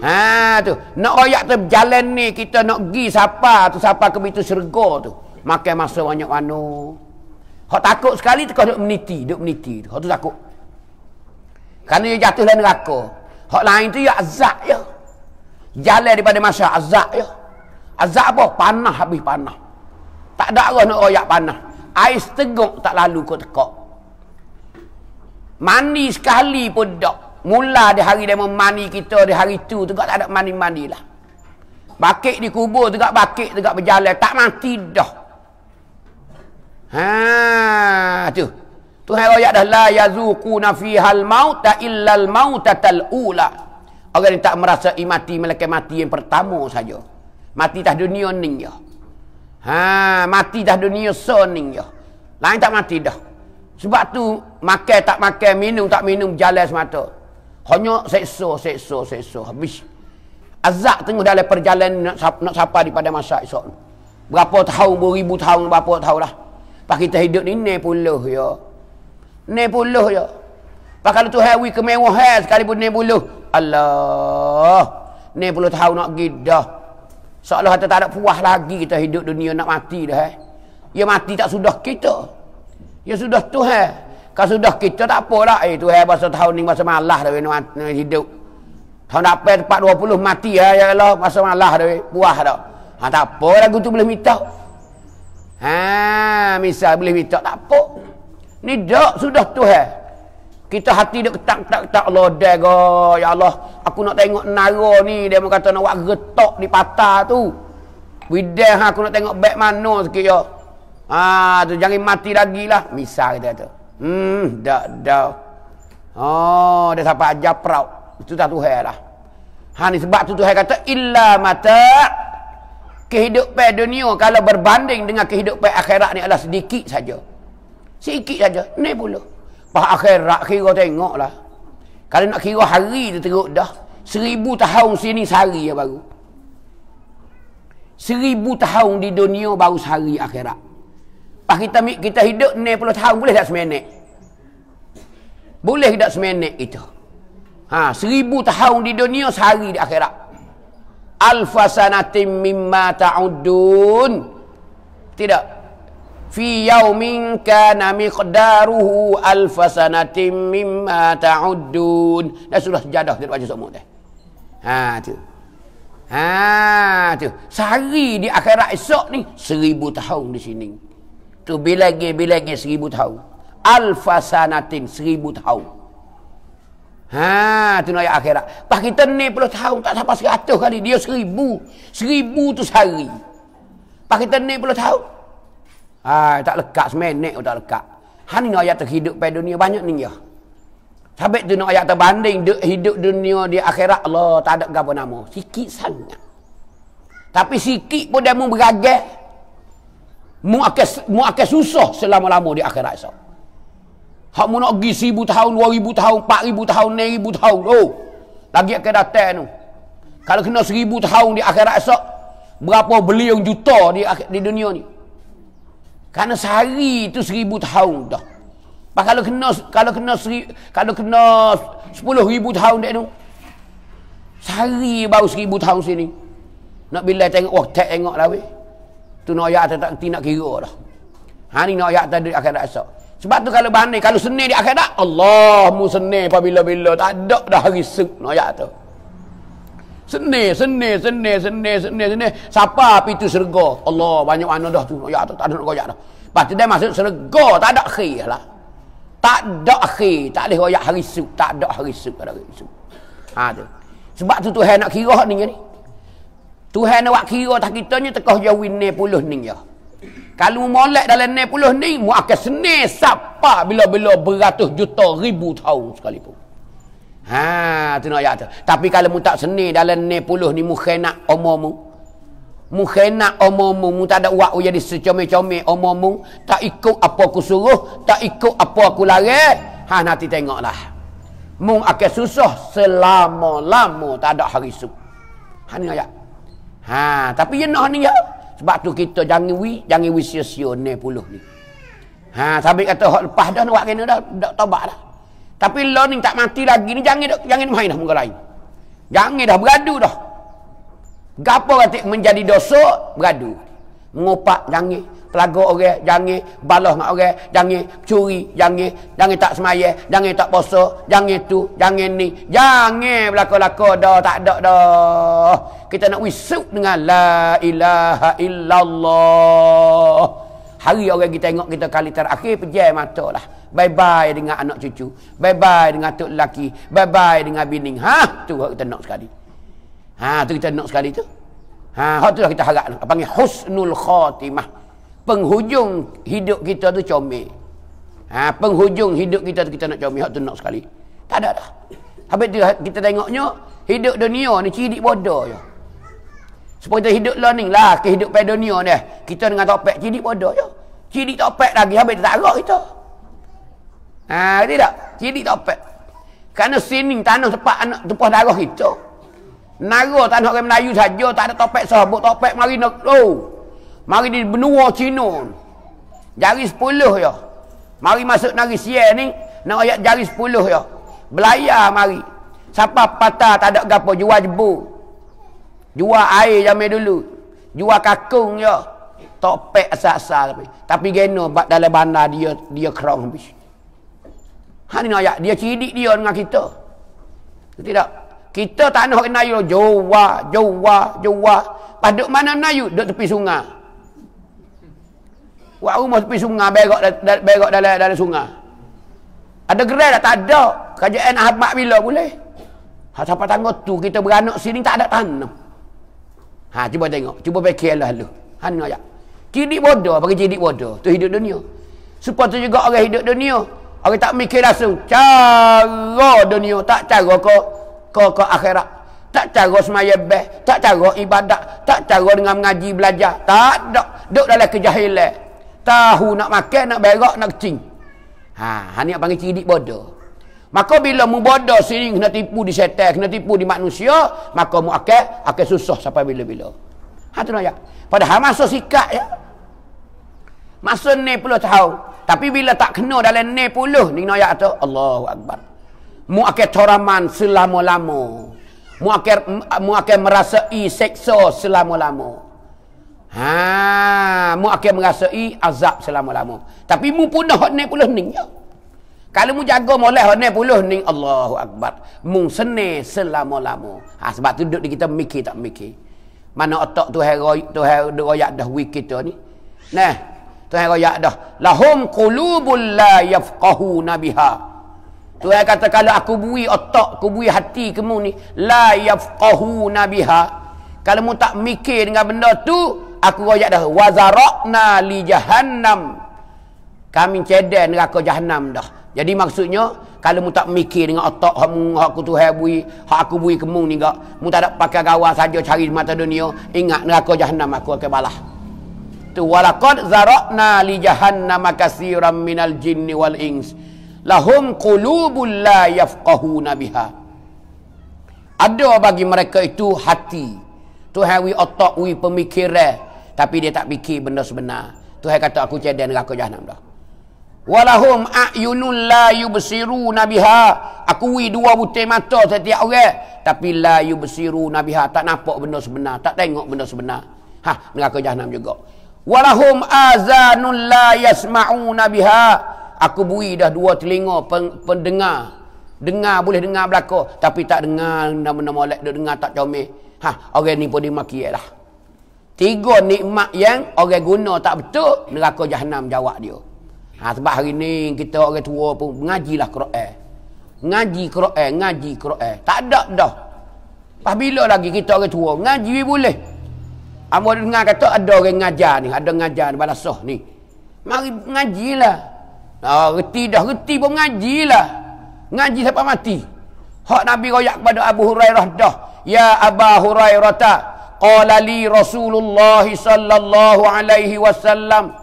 Ha, tu. Nak rakyat tu berjalan ni. Kita nak gi siapa tu. Siapa ke itu serga tu. Makan masa banyak mana. Hak takut sekali tu kau duduk meniti. Duduk meniti tu. Hak tu takut. Kerana dia jatuh dalam neraka. Hak lain tu ya azab ya. Jalan daripada masa azab ya. Azab apa? Panah habis panah. Tak ada orang nak royak panah. Ais teguk tak lalu kau tekak. Mandi sekali pun tak. Mula di hari dia memani kita di hari tu juga tak ada mandi-mandi lah. Bakit di kubur juga bakit juga berjalan. Tak mati dah. Haa tu. Tuhan royak dah. La yazukuna fihal mauta illal mautatal ula. Orang yang tak merasa mati melekat mati yang pertama saja. Mati dah dunia ni ya. Ha, mati dah dunia so ni ya. Lain tak mati dah. Sebab tu makan tak makan, minum tak minum jalan semata. Hanya seksa, seksa, seksa habis. Azab tengah dalam perjalanan nak, nak sampai daripada masa esok. Berapa tahun, beribu tahun, berapa tahun lah. Pak kita hidup ni ni puluh ya. Ni puluh ya. Pak kalau tu hewi kemewahan sekalipun pun puluh. Allah. Ni puluh tahun nak gidah. Seolah kata tak ada puas lagi kita hidup dunia nak mati dah. Eh? Ya mati tak sudah kita. Ya sudah tu eh. Kalau sudah kita tak apalah. Eh tu eh masa tahun ni masa malah dah eh, nak, nak hidup. Tahun tak apa tempat 20 mati ya eh? ya Allah ya, masa malah dah eh, puas dah. Ha tak apa lagu tu boleh minta. Ha misal boleh minta tak apa. Ni dak sudah tu eh. Kita hati dia ketak ketak ketak Allah dega ya Allah aku nak tengok nara ni dia mau kata nak getok di patah tu. Widah ha, aku nak tengok beg mana sikit ya. Ha tu jangan mati lagi lah misal kita kata. Hmm dah dak. Oh dia sampai aja prau. Itu tak tuhan lah. Ha ni sebab tu tuhan kata illa mata kehidupan dunia kalau berbanding dengan kehidupan akhirat ni adalah sedikit saja. Sedikit saja. Ni boleh. Pas akhirat kira lah, Kalau nak kira hari tu teruk dah. Seribu tahun sini sehari ya baru. Seribu tahun di dunia baru sehari akhirat. Pak kita kita hidup puluh tahun boleh tak semenek? Boleh tak semenek kita? Ha, seribu tahun di dunia sehari di akhirat. Alfa sanatim mimma ta'udun. Tidak fi yaumin kana miqdaruhu alf sanatin mimma ta'uddun dah sudah sejadah dia baca semua dah ha tu ha tu sehari di akhirat esok ni seribu tahun di sini tu bila lagi bila lagi seribu tahun alf sanatin seribu tahun Ha, tu nak ayat akhirat. Pas kita ni puluh tahun, tak sampai seratus kali. Dia seribu. Seribu tu sehari. Pas kita ni puluh tahun, Ah, tak lekat semenek pun tak lekat. Hani nak ayat terhidup pada dunia banyak ni ya. Sabit tu nak ayat terbanding de, hidup dunia di akhirat Allah tak ada gapo nama. Sikit sangat. Tapi sikit pun dia mau beragak. Mu akan mu akan susah selama-lama di akhirat esok. Hak mu nak pergi seribu tahun, dua ribu tahun, empat ribu tahun, enam tahun. Oh, lagi akan datang tu. Kalau kena seribu tahun di akhirat esok, berapa beliung juta di, di dunia ni? Karena sehari itu seribu tahun dah. Pak kalau kena kalau kena seri, kalau kena sepuluh ribu tahun dek tu. Sehari baru seribu tahun sini. Nak bila tengok, wah oh, tak tengok lah weh. Tu nak ayat tak nak kira dah. Ha ni nak ayat tadi akan rasa. Sebab tu kalau banding, kalau seni di akhirat, Allah mu seni apabila-bila. Tak ada dah hari sek nak ayat tu. Seni, seni, seni, seni, seni, seni. Siapa api tu serga? Allah, banyak mana dah tu. Ya, tak ada nak koyak dah. Lepas tu dia masuk serga, tak ada khir lah. Tak ada khir. Tak ada koyak hari su. Tak ada hari su. Tak ada hari su. Ha, tu. Sebab tu Tuhan nak kira ni ni. Tuhan nak buat kira tak kita ni tekoh jauh ni puluh ni ya. Kalau mu molek dalam ni puluh ni, mu akan seni siapa bila-bila beratus juta ribu tahun sekalipun. Ha, tu nak ayat tu. Tapi kalau mu tak seni dalam ni puluh ni mu khenak omomu. Mu khenak omomu. Mu tak ada uak jadi secome-come omomu. Tak ikut apa aku suruh. Tak ikut apa aku larat. Ha, nanti tengoklah. Mu akan susah selama-lama tak ada hari su. Ha, ni ayat. Ha, tapi yang nak ni ya. Sebab tu kita jangan wi, jangan wi sia-sia ni puluh ni. Ha, sabik kata hak lepas dah nak buat kena dah, dah tobat dah. Tapi lo ni tak mati lagi ni jangan dok jangan main dah muka lain. Jangan dah beradu dah. Gapo kata menjadi dosa beradu. Mengopak jangan pelaga orang jangan balah mak orang jangan curi jangan jangan tak semaya jangan tak puasa jangan tu jangan ni jangan belaka-laka dah tak ada dah kita nak wisuk dengan la ilaha illallah Hari orang kita tengok kita kali terakhir pejai mata lah. Bye-bye dengan anak cucu. Bye-bye dengan atuk lelaki. Bye-bye dengan bini. Ha, tu kita nak sekali. Ha, tu kita nak sekali tu. Ha, hak tu lah kita harap. Apa panggil husnul khatimah. Penghujung hidup kita tu comel. Ha, penghujung hidup kita tu kita nak comel. Hak tu nak sekali. Tak ada dah. Habis tu kita tengoknya hidup dunia ni cidik bodoh je. Ya. Seperti hidup lah ni lah, kehidupan dunia ni. Kita dengan topek cidik bodoh je. Cidik topek lagi habis tak agak kita. Ha, tidak. Cidik topek. Kerana sini tanah sepak anak tumpah darah kita. Nara tanah orang Melayu saja tak ada topek sahabat topek mari nak oh. Mari di benua Cina. Jari sepuluh ya. Mari masuk nari sier ni nak ayat jari sepuluh ya. Belayar mari. Siapa patah tak ada gapo jual jebu. Jual air zaman dulu. Jual kakung ya. Topek asal-asal tapi. geno, gena dalam bandar dia dia kerong habis. Ha ni ayat dia cidik dia dengan kita. Tidak. Kita tanah kena yo jawa, jawa, jawa. Paduk mana nayu duk tepi sungai. Wah rumah tepi sungai berok berok dalam dalam sungai. Ada gerai tak ada. Kajian ahmak bila boleh? Ha sampai tanggo tu kita beranak sini tak ada tanah. Ha cuba tengok, cuba fikirlah lu. Han ngaya. Cidik bodoh bagi cidik bodoh tu hidup dunia. Supaya tu juga orang hidup dunia, orang tak mikir langsung cara dunia, tak cara ke ke, ke akhirat. Tak cara semaya beh, tak cara ibadat, tak cara dengan mengaji belajar. Tak dok dok dalam kejahilan. Tahu nak makan, nak berak, nak kencing. Ha, hanya panggil cidik bodoh. Maka bila mu bodoh sering kena tipu di setan, kena tipu di manusia, maka mu akan akan susah sampai bila-bila. Ha tu nak ya. Padahal masa sikap ya. Masa ni puluh tahu, Tapi bila tak kena dalam ni puluh, ni nak ya tu, Allahu Akbar. Mu akan coraman selama-lama. Mu akan, mu akan merasai seksa selama-lama. Ha, mu akan merasai azab selama-lama. Tapi mu punah ni puluh ni. Ya. Kalau mu jaga molek hone puluh ni Allahu akbar. Mu sene selama-lama. Ha, sebab tu duduk kita mikir tak mikir. Mana otak tu heroi tu heroi royak dah wik kita ni. Nah. Tu heroi dah. Lahum qulubul la yafqahu nabiha. Tu kata kalau aku bui otak, aku bui hati kamu ni la yafqahu nabiha. Kalau mu tak mikir dengan benda tu, aku royak dah wazarakna li jahannam. Kami cedek neraka jahannam dah. Jadi maksudnya kalau mu tak mikir dengan otak hamu hak aku Tuhan bui, hak aku bui kemung ni gak, mu tak ada pakai gawa saja cari mata dunia, ingat neraka jahanam aku akan balas. Tu walaqad zarana li jahannam katsiran minal jinni wal ins lahum qulubun la yafqahuna biha. Ada bagi mereka itu hati. Tuhan wi otak wi pemikiran tapi dia tak fikir benda sebenar. Tuhan kata aku cedan neraka jahanam dah. Walahum a'yunun la yubsiru nabiha. Aku wi dua butir mata setiap orang. Tapi la yubsiru nabiha. Tak nampak benda sebenar. Tak tengok benda sebenar. Ha, neraka jahannam juga. Walahum azanun la yasma'u nabiha. Aku bui dah dua telinga pendengar. Dengar, boleh dengar belaka. Tapi tak dengar, benda-benda molek. Dia dengar tak comel. Ha, orang ni pun dimakiat lah. Tiga nikmat yang orang guna tak betul. Neraka jahannam jawab dia. Ha, sebab hari ni kita orang tua pun mengajilah Quran. Ngaji Quran, ngaji Quran. Tak ada dah. Pas bila lagi kita orang tua ngaji boleh. Ambo dengar kata ada orang ngajar ni, ada ngajar ni balasah ni. Mari ngajilah. Ah, ha, reti dah reti pun ngajilah. Ngaji sampai mati. Hak Nabi royak kepada Abu Hurairah dah. Ya Abu Hurairah ta. Qala li Rasulullah sallallahu alaihi wasallam.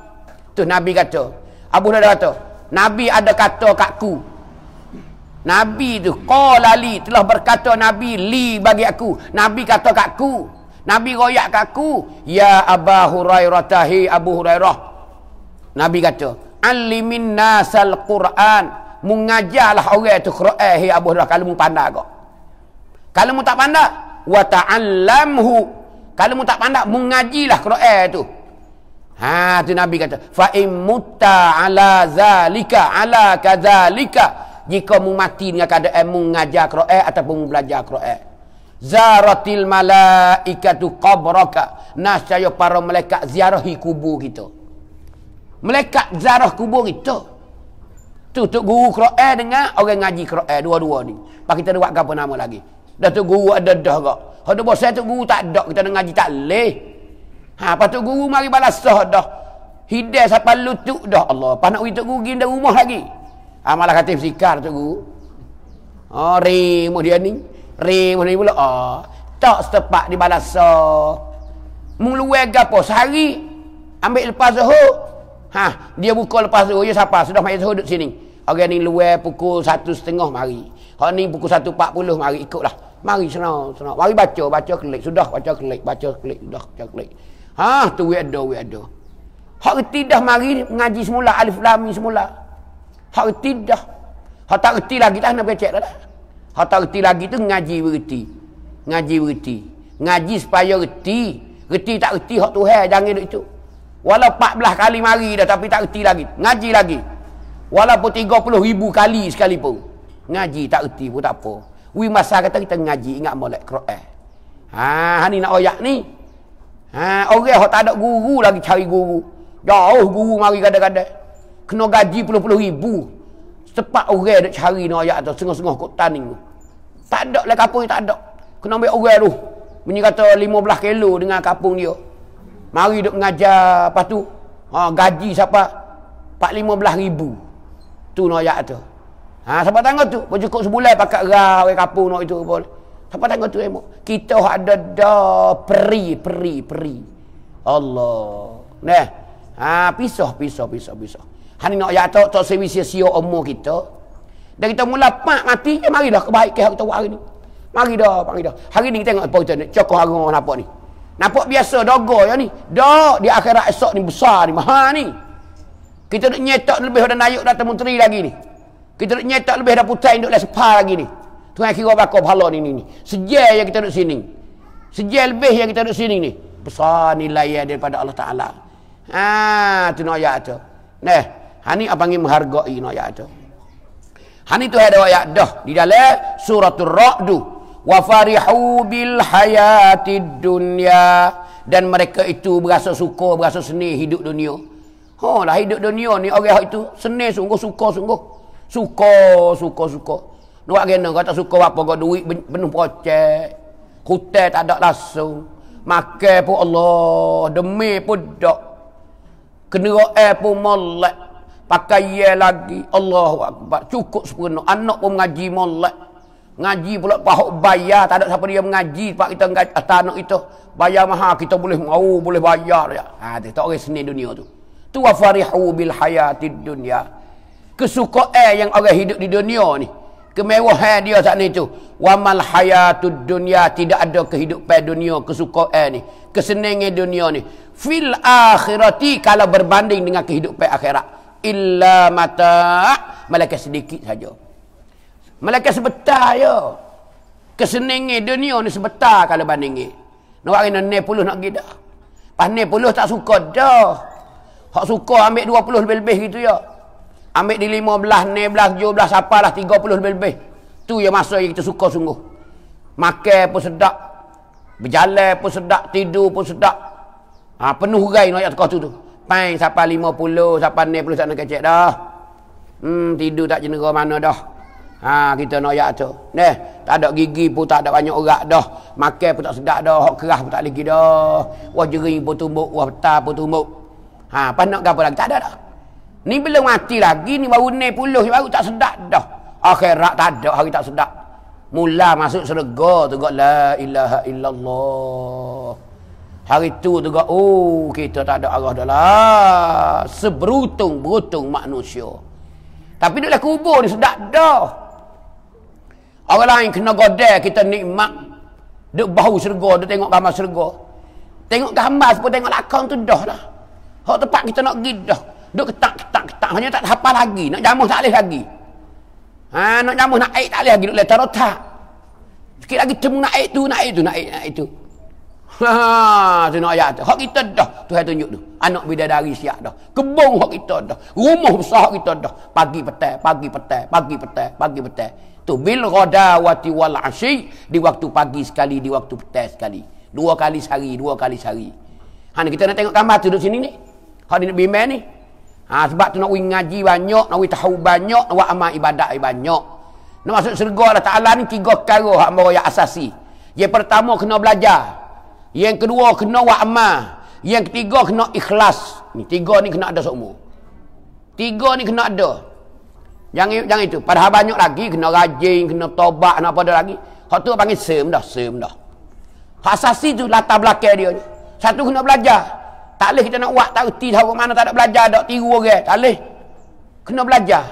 Tu Nabi kata, Abu Hurairah kata, Nabi ada kata kat ku. Nabi tu, Qala li, telah berkata Nabi li bagi aku. Nabi kata kat ku. Nabi royak kat ku. Ya Abu Hurairah tahi Abu Hurairah. Nabi kata, Alimin nasal Quran. Mengajarlah orang tu Quran hi Abu Hurairah kalau mu pandai kau. Kalau mu tak pandai, wa ta'allamhu. Kalau mu tak pandai, mengajilah Quran tu. Ha tu Nabi kata fa in mutta ala zalika ala kadzalika jika mu mati dengan keadaan mu mengajar Quran ataupun mu belajar Quran zaratil malaikatu qabraka nasyaya para malaikat ziarahi kubur kita malaikat ziarah kubur kita tu tu guru Quran dengan orang ngaji Quran dua-dua ni pak kita buat apa nama lagi dah tu guru ada dah gak hok tu bosan tu guru tak ada kita nak ngaji tak leh Ha patut guru mari balas sah dah. Hidai Siapa lutut dah Allah. Pas nak tok guru gini dah rumah lagi. Ha malah kata fizikal tok guru. Oh ha, ri mu dia ni. Ri mu ni pula. Oh, tak setepak dibalas balas sah. Mung luar gapo sehari ambil lepas zuhur. Ha dia buka lepas zuhur ya siapa sudah mai zuhur duduk sini. Orang ni luar pukul 1.30 mari. Hak ni pukul 1.40 mari ikutlah. Mari sana, sana. Mari baca, baca klik. Sudah baca klik, baca klik. Sudah baca klik. Ha tu we ada we ada. Hak reti dah mari mengaji semula alif lam semula. Hak reti dah. Hak tak reti lagi tak lah, nak becek dah. Lah. Hak tak reti lagi tu ngaji berreti. Ngaji berreti. mengaji supaya reti. Reti tak reti hak Tuhan jangan duk itu. Walau 14 kali mari dah tapi tak reti lagi. Ngaji lagi. Walaupun 30 ribu kali sekalipun. Ngaji tak reti pun tak apa. Wi masa kata kita mengaji ingat molek Quran. Ha ni nak oyak ni. Ha, orang yang tak ada guru lagi cari guru. Jauh guru mari kadang-kadang. Kena gaji puluh-puluh ribu. Sepak orang nak cari ni ayat tu. Sengah-sengah kot tanin tu. Tak ada lah kapung tak ada. Kena ambil orang tu. Bunyi kata lima belah kilo dengan kapung dia. Mari duk mengajar apa tu. Ha, gaji siapa? Pak lima belah ribu. Tu ni ayat tu. Ha, siapa tangan tu? Bercukup sebulan pakai rah orang kapung nak itu boleh. Siapa tangga tu emak? Kita ada dah peri, peri, peri. Allah. Nah. Ha, pisah, pisah, pisah, pisah. Hani nak ayat tak, tak sewi sia-sia umur kita. Dan kita mula pak mati, ya mari dah kebaikan yang kita buat hari ni. Mari dah, mari dah. Hari ni kita tengok apa ni. Cokoh hari orang nampak ni. Nampak biasa, dogo ya ni. Dah, di akhirat esok ni besar ni, maha ni. Kita nak nyetak lebih dah naik dah temuteri lagi ni. Kita nak nyetak lebih dah putain duduk lah sepah lagi ni. Tuhan kira berapa pahala ni ni. ni. Sejak yang kita duduk sini. Sejak lebih yang kita duduk sini ni. Besar nilai daripada Allah Ta'ala. Ha, tu nak ayat tu. Nah, hani apa yang menghargai nak ayat tu. Hani tu ada ayat dah. Di dalam suratul Ra'du. Wa farihu bil hayati dunia Dan mereka itu berasa suka, berasa seni hidup dunia. Oh, lah hidup dunia ni orang itu seni sungguh, suka sungguh. Suka, suka, suka. suka. Luar kena kau tak suka apa kau duit penuh projek. Hotel tak ada langsung. Makan pun Allah, demi pun dak. Kenderaan pun molek. Pakaian lagi Allah akbar. Cukup sepenuh. Anak pun mengaji molek. Ngaji pula pahok bayar. Tak ada siapa dia mengaji. Pak kita ngaji atas anak itu. Bayar maha Kita boleh mahu oh, boleh bayar. Ya. Ha, dia tak orang seni dunia tu. Tu wa farihu bil dunia. Kesukaan yang orang hidup di dunia ni kemewahan dia saat ni tu wamal hayatud dunya tidak ada kehidupan dunia kesukaan ni kesenangan dunia ni fil akhirati kalau berbanding dengan kehidupan akhirat illa mata malaikat sedikit saja malaikat sebentar ya kesenangan dunia ni sebentar kalau bandingi. ni nak ni 90 nak gi dah pas 90 tak suka dah hak suka ambil 20 lebih-lebih gitu ya Ambil di lima belas, ne belas, tujuh belas, apalah, tiga puluh lebih-lebih. Tu yang masa yang kita suka sungguh. Makan pun sedap. Berjalan pun sedap. Tidur pun sedap. Ha, penuh gai nak tukar tu tu. Pain siapa lima puluh, siapa ne puluh, sampai nak kecek dah. Hmm, tidur tak jenera mana dah. Ha, kita nak ayat tu. Ne, tak ada gigi pun tak ada banyak orang dah. Makan pun tak sedap dah. Hak kerah pun tak lagi dah. Wah jering pun tumbuk. Wah petah pun tumbuk. Ha, pas nak gapa lagi? Tak ada dah. Ni belum mati lagi, ni baru ni puluh, baru tak sedap dah. Akhirat tak ada, hari tak sedap. Mula masuk surga tu kak, la ilaha illallah. Hari tu tu kak, oh kita tak ada arah dah lah. Seberutung-berutung manusia. Tapi duduklah kubur ni sedap dah. Orang lain kena godek, kita nikmat. Duk bau surga, duk tengok gambar surga. Tengok gambar, pun tengok lakang tu dah lah. Hak tempat kita nak pergi dah. Dia ketak, ketak, ketak. Hanya tak hafal lagi. Nak jamuh tak boleh lagi. Ha, nak jamuh, nak air tak boleh lagi. Duduk letak rotak. Sikit lagi temu nak air tu, nak air tu, nak air, nak air tu. Ha, tu nak ayat tu. Hak kita dah. Tuhan tunjuk tu. Anak bida dari siap dah. Kebong hak kita dah. Rumah besar hak kita dah. Pagi petai, pagi petai, pagi petai, pagi petai. Tu bil roda wati wal asyik. Di waktu pagi sekali, di waktu petai sekali. Dua kali sehari, dua kali sehari. Han kita nak tengok gambar tu di sini ni. Hak di bimbing ni. ni. Ha, sebab tu nak wing ngaji banyak, nak wing tahu banyak, nak wing amal ibadat banyak. Nak masuk syurga Allah Ta'ala ni tiga perkara hak mara yang asasi. Yang pertama kena belajar. Yang kedua kena wa amal. Yang ketiga kena ikhlas. Ni tiga ni kena ada semua. Tiga ni kena ada. Jangan yang itu. Padahal banyak lagi kena rajin, kena tobat, kena apa ada lagi. Kau tu panggil sem dah, sem dah. asasi tu latar belakang dia ni. Satu kena belajar. Tak boleh kita nak buat tak reti dah mana tak ada belajar dak tiru orang. Tak boleh. Kena belajar.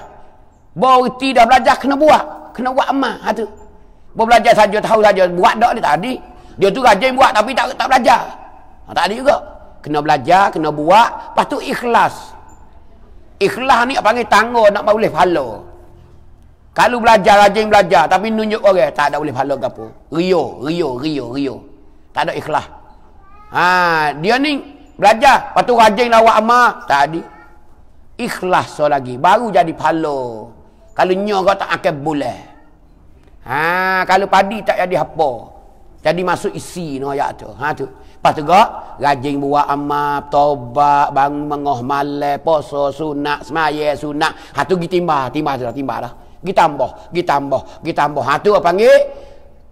Baru reti dah belajar kena buat. Kena buat amal. Ha tu. belajar saja tahu saja buat dak dia tadi. Dia tu rajin buat tapi tak tak belajar. Ha, tak ada juga. Kena belajar, kena buat, lepas tu ikhlas. Ikhlas ni panggil tangga nak boleh pahala. Kalau belajar rajin belajar tapi nunjuk orang okay, tak ada boleh pahala apa. Rio, rio, rio, rio. Tak ada ikhlas. Ha, dia ni Belajar. Lepas tu rajin awak amal. Tak ada. Ikhlas so lagi. Baru jadi palo. Kalau nyok tak akan boleh. Ha, kalau padi tak jadi apa. Jadi masuk isi no ya tu. Ha tu. Lepas tu kau rajin buat amal, tobat, bang mengoh malai, poso, sunat, semaya, sunat. Ha tu pergi timbah. Timbah tu dah, timbah dah. Pergi tambah, pergi tambah, pergi tambah. Ha tu apa panggil?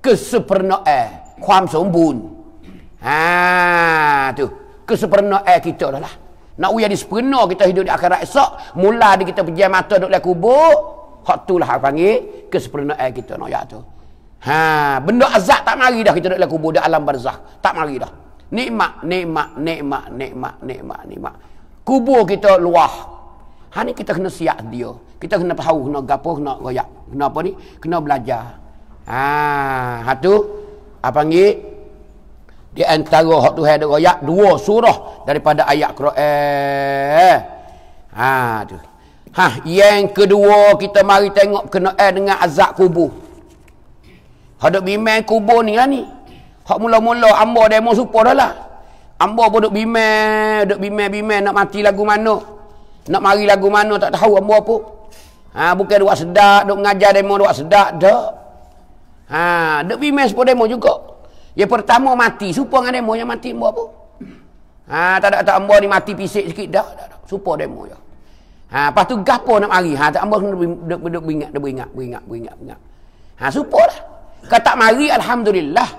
Kesepernaan. Kuam sombun. Ha tu kesepenuh eh, kita dah lah. Nak uya di sepenuh kita hidup di akhirat esok. Mula di kita pejam mata duduk di kubur. Hak tu lah panggil kesepenuh eh, air kita nak ya tu. Ha, benda azab tak mari dah kita duduk di kubur di alam barzah. Tak mari dah. Nikmat, nikmat, nikmat, nikmat, nikmat, nikmat. Kubur kita luah. Ha ni kita kena siap dia. Kita kena tahu kena gapo kena royak. Kena apa ni? Kena belajar. Ha, hatu apa panggil di antara hak tu ada royak dua surah daripada ayat Quran. Ha tu. Ha yang kedua kita mari tengok kena eh, dengan azab kubur. Hadap bimeng kubur ni lah ni. Hak mula-mula ambo demo supo dah lah. Ambo pun duk bimeng, duk bimeng bimeng nak mati lagu mana? Nak mari lagu mana tak tahu ambo apa. Ha bukan duk sedak, duk mengajar demo duk sedak dah. Ha duk bimeng supo demo juga. Yang pertama mati, supa dengan demo yang mati embo apa? Ha, tak ada tak embo ni mati pisik sikit dah, dah, dah. Supa demo ya. Ha, lepas tu gapo nak mari? Ha, tak embo duduk duduk beringat, duduk beringat, beringat, beringat, beringat. Ha, supa lah. Kalau tak mari alhamdulillah.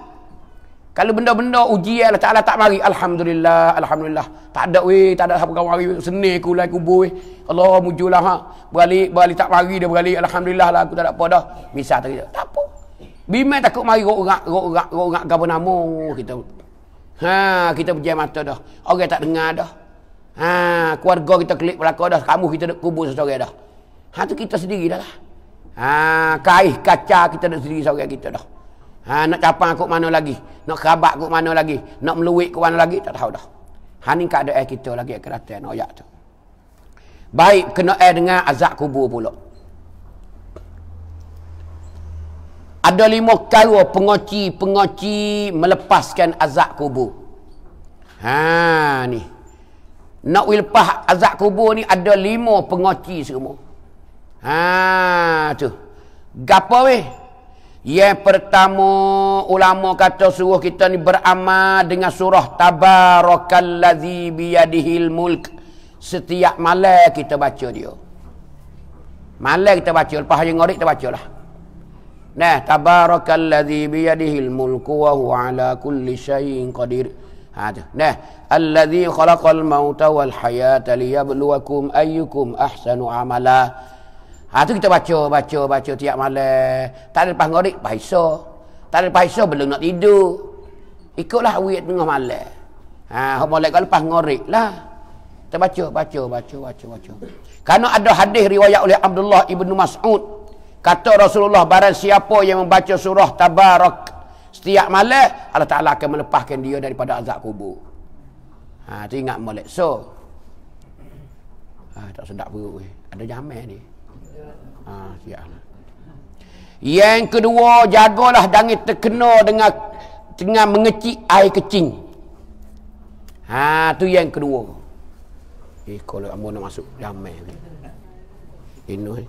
Kalau benda-benda ujian Allah Taala tak mari alhamdulillah, alhamdulillah. Tak ada weh, tak ada siapa kau mari seni ku lai kubur weh. Allah mujulah ha. Balik, balik tak mari dia balik alhamdulillah lah aku tak ada apa dah. Misal tadi. Tak Bimai takut mari rok-rok, rok-rok, rok-rok kamu namu. Kita, ha, kita berjaya mata dah. Orang tak dengar dah. Ha, keluarga kita klik belakang dah. Kamu kita duduk kubur sesuai dah. Ha, tu kita sendiri dah lah. Ha, kaih kaca kita duduk sendiri sesuai kita dah. Ha, nak capang aku mana lagi? Nak kerabat aku mana lagi? Nak meluik ke mana lagi? Tak tahu dah. Ha, ni kat ada air kita lagi yang keratan. Oh, ya, tu. Baik, kena air dengan azab kubur pulak. Ada lima kaya pengoci-pengoci melepaskan azab kubur. Ha ni. Nak wilpah azab kubur ni ada lima pengoci semua. Ha tu. Gapo weh? Yang pertama ulama kata suruh kita ni beramal dengan surah Tabarakallazi biyadihil mulk. Setiap malam kita baca dia. Malam kita baca, lepas hari ngorik kita bacalah. Nah, tabarakallazi biyadihil mulku wa huwa ala kulli syai'in qadir. Ha tu. Nah, allazi khalaqal mauta wal hayata liyabluwakum ayyukum ahsanu amala. Ha tu kita baca baca baca tiap malam. Tak ada pas ngorik paiso. Tak ada paiso belum nak tidur. Ikutlah wiyat tengah malam. Ha, hok molek kalau pas ngorik lah. Kita baca baca baca baca baca. Karena ada hadis riwayat oleh Abdullah ibnu Mas'ud Kata Rasulullah baran siapa yang membaca surah Tabarak setiap malam Allah Taala akan melepaskan dia daripada azab kubur. Ha tu ingat molek. So ha, tak sedap perut ni. Ada jamel ni. Ha siap. Lah. Yang kedua jagalah jangan terkena dengan dengan mengecik air kecing. Ha tu yang kedua. Eh kalau ambo nak masuk jamel ni. Inuh. Eh.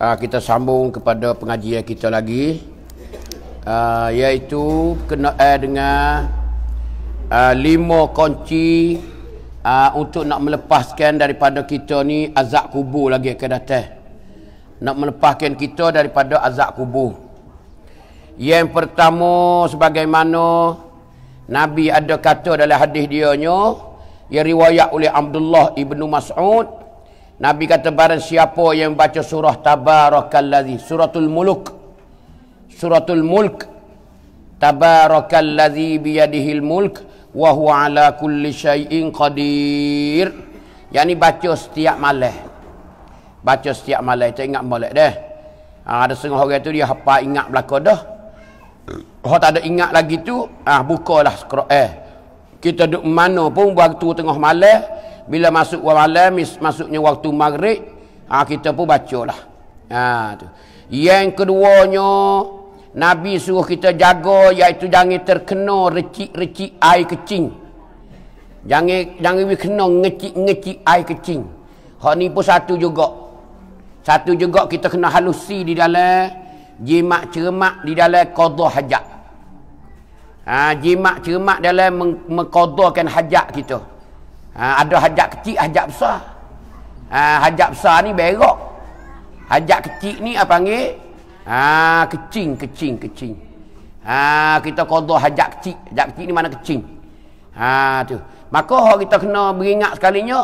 uh, kita sambung kepada pengajian kita lagi uh, iaitu berkenaan eh, dengan uh, lima kunci uh, untuk nak melepaskan daripada kita ni azab kubur lagi ke datang nak melepaskan kita daripada azab kubur yang pertama sebagaimana Nabi ada kata dalam hadis dianya yang riwayat oleh Abdullah ibnu Mas'ud Nabi kata barang siapa yang baca surah tabarakallazi suratul muluk suratul mulk tabarakallazi biyadihil mulk wa huwa ala kulli syai'in qadir yakni baca setiap malam baca setiap malam tak ingat molek deh ha, ada setengah orang tu dia apa ingat belaka dah kalau oh, tak ada ingat lagi tu ah ha, bukalah Quran eh. kita duduk mana pun waktu tengah malam bila masuk walam masuknya waktu maghrib ha, kita pun bacalah ha, tu. yang keduanya Nabi suruh kita jaga iaitu jangan terkena recik-recik air kecing jangan jangan we kena ngecik-ngecik air kecing hak ni pun satu juga satu juga kita kena halusi di dalam jimat cermat di dalam qada hajat ha, jimat cermat dalam mengqadakan hajat kita Ha, ada hajat kecil, hajat besar. Ha, hajat besar ni berok. Hajat kecil ni apa panggil? Ha, kecing, kecing, kecing. Ha, kita kodoh hajat kecil. Hajat kecil ni mana kecing. Ha, tu. Maka kita kena beringat sekalinya,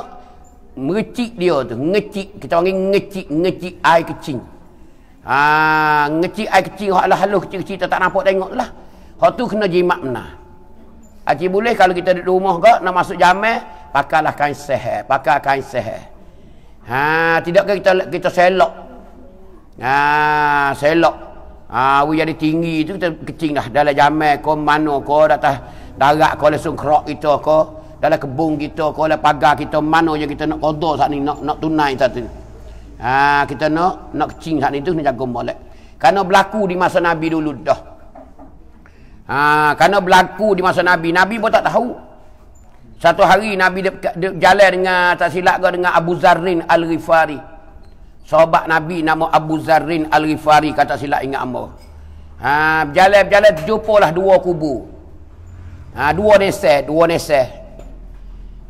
mengecik dia tu. Ngecik, kita panggil ngecik, ngecik air kecing. ah ngecik air kecing, lah halus-halus kecil-kecil, tak nampak tengok lah. Hak tu kena jimat menang. Haji boleh kalau kita di rumah kak nak masuk jamah pakailah kain seher, pakai kain seher. Ha, tidak ke kita kita selok. Ha, selok. Ha, we jadi tinggi itu kita dah. dalam jamah ko mano ko datang darat ko langsung kerok kita ko dalam kebun kita ko dalam pagar kita mano yang kita nak kodok saat ni nak nak tunai saat ni. Ha, kita nak nak kecing saat ni tu nak jaga molek. Karena berlaku di masa Nabi dulu dah. Ha, kerana berlaku di masa Nabi. Nabi pun tak tahu. Satu hari Nabi jalan dengan tak silap ke dengan Abu Zarin Al-Rifari. Sahabat Nabi nama Abu Zarin Al-Rifari kata silap ingat ambo. Ha berjalan-jalan jumpalah dua kubu. Ha dua nese, dua nese.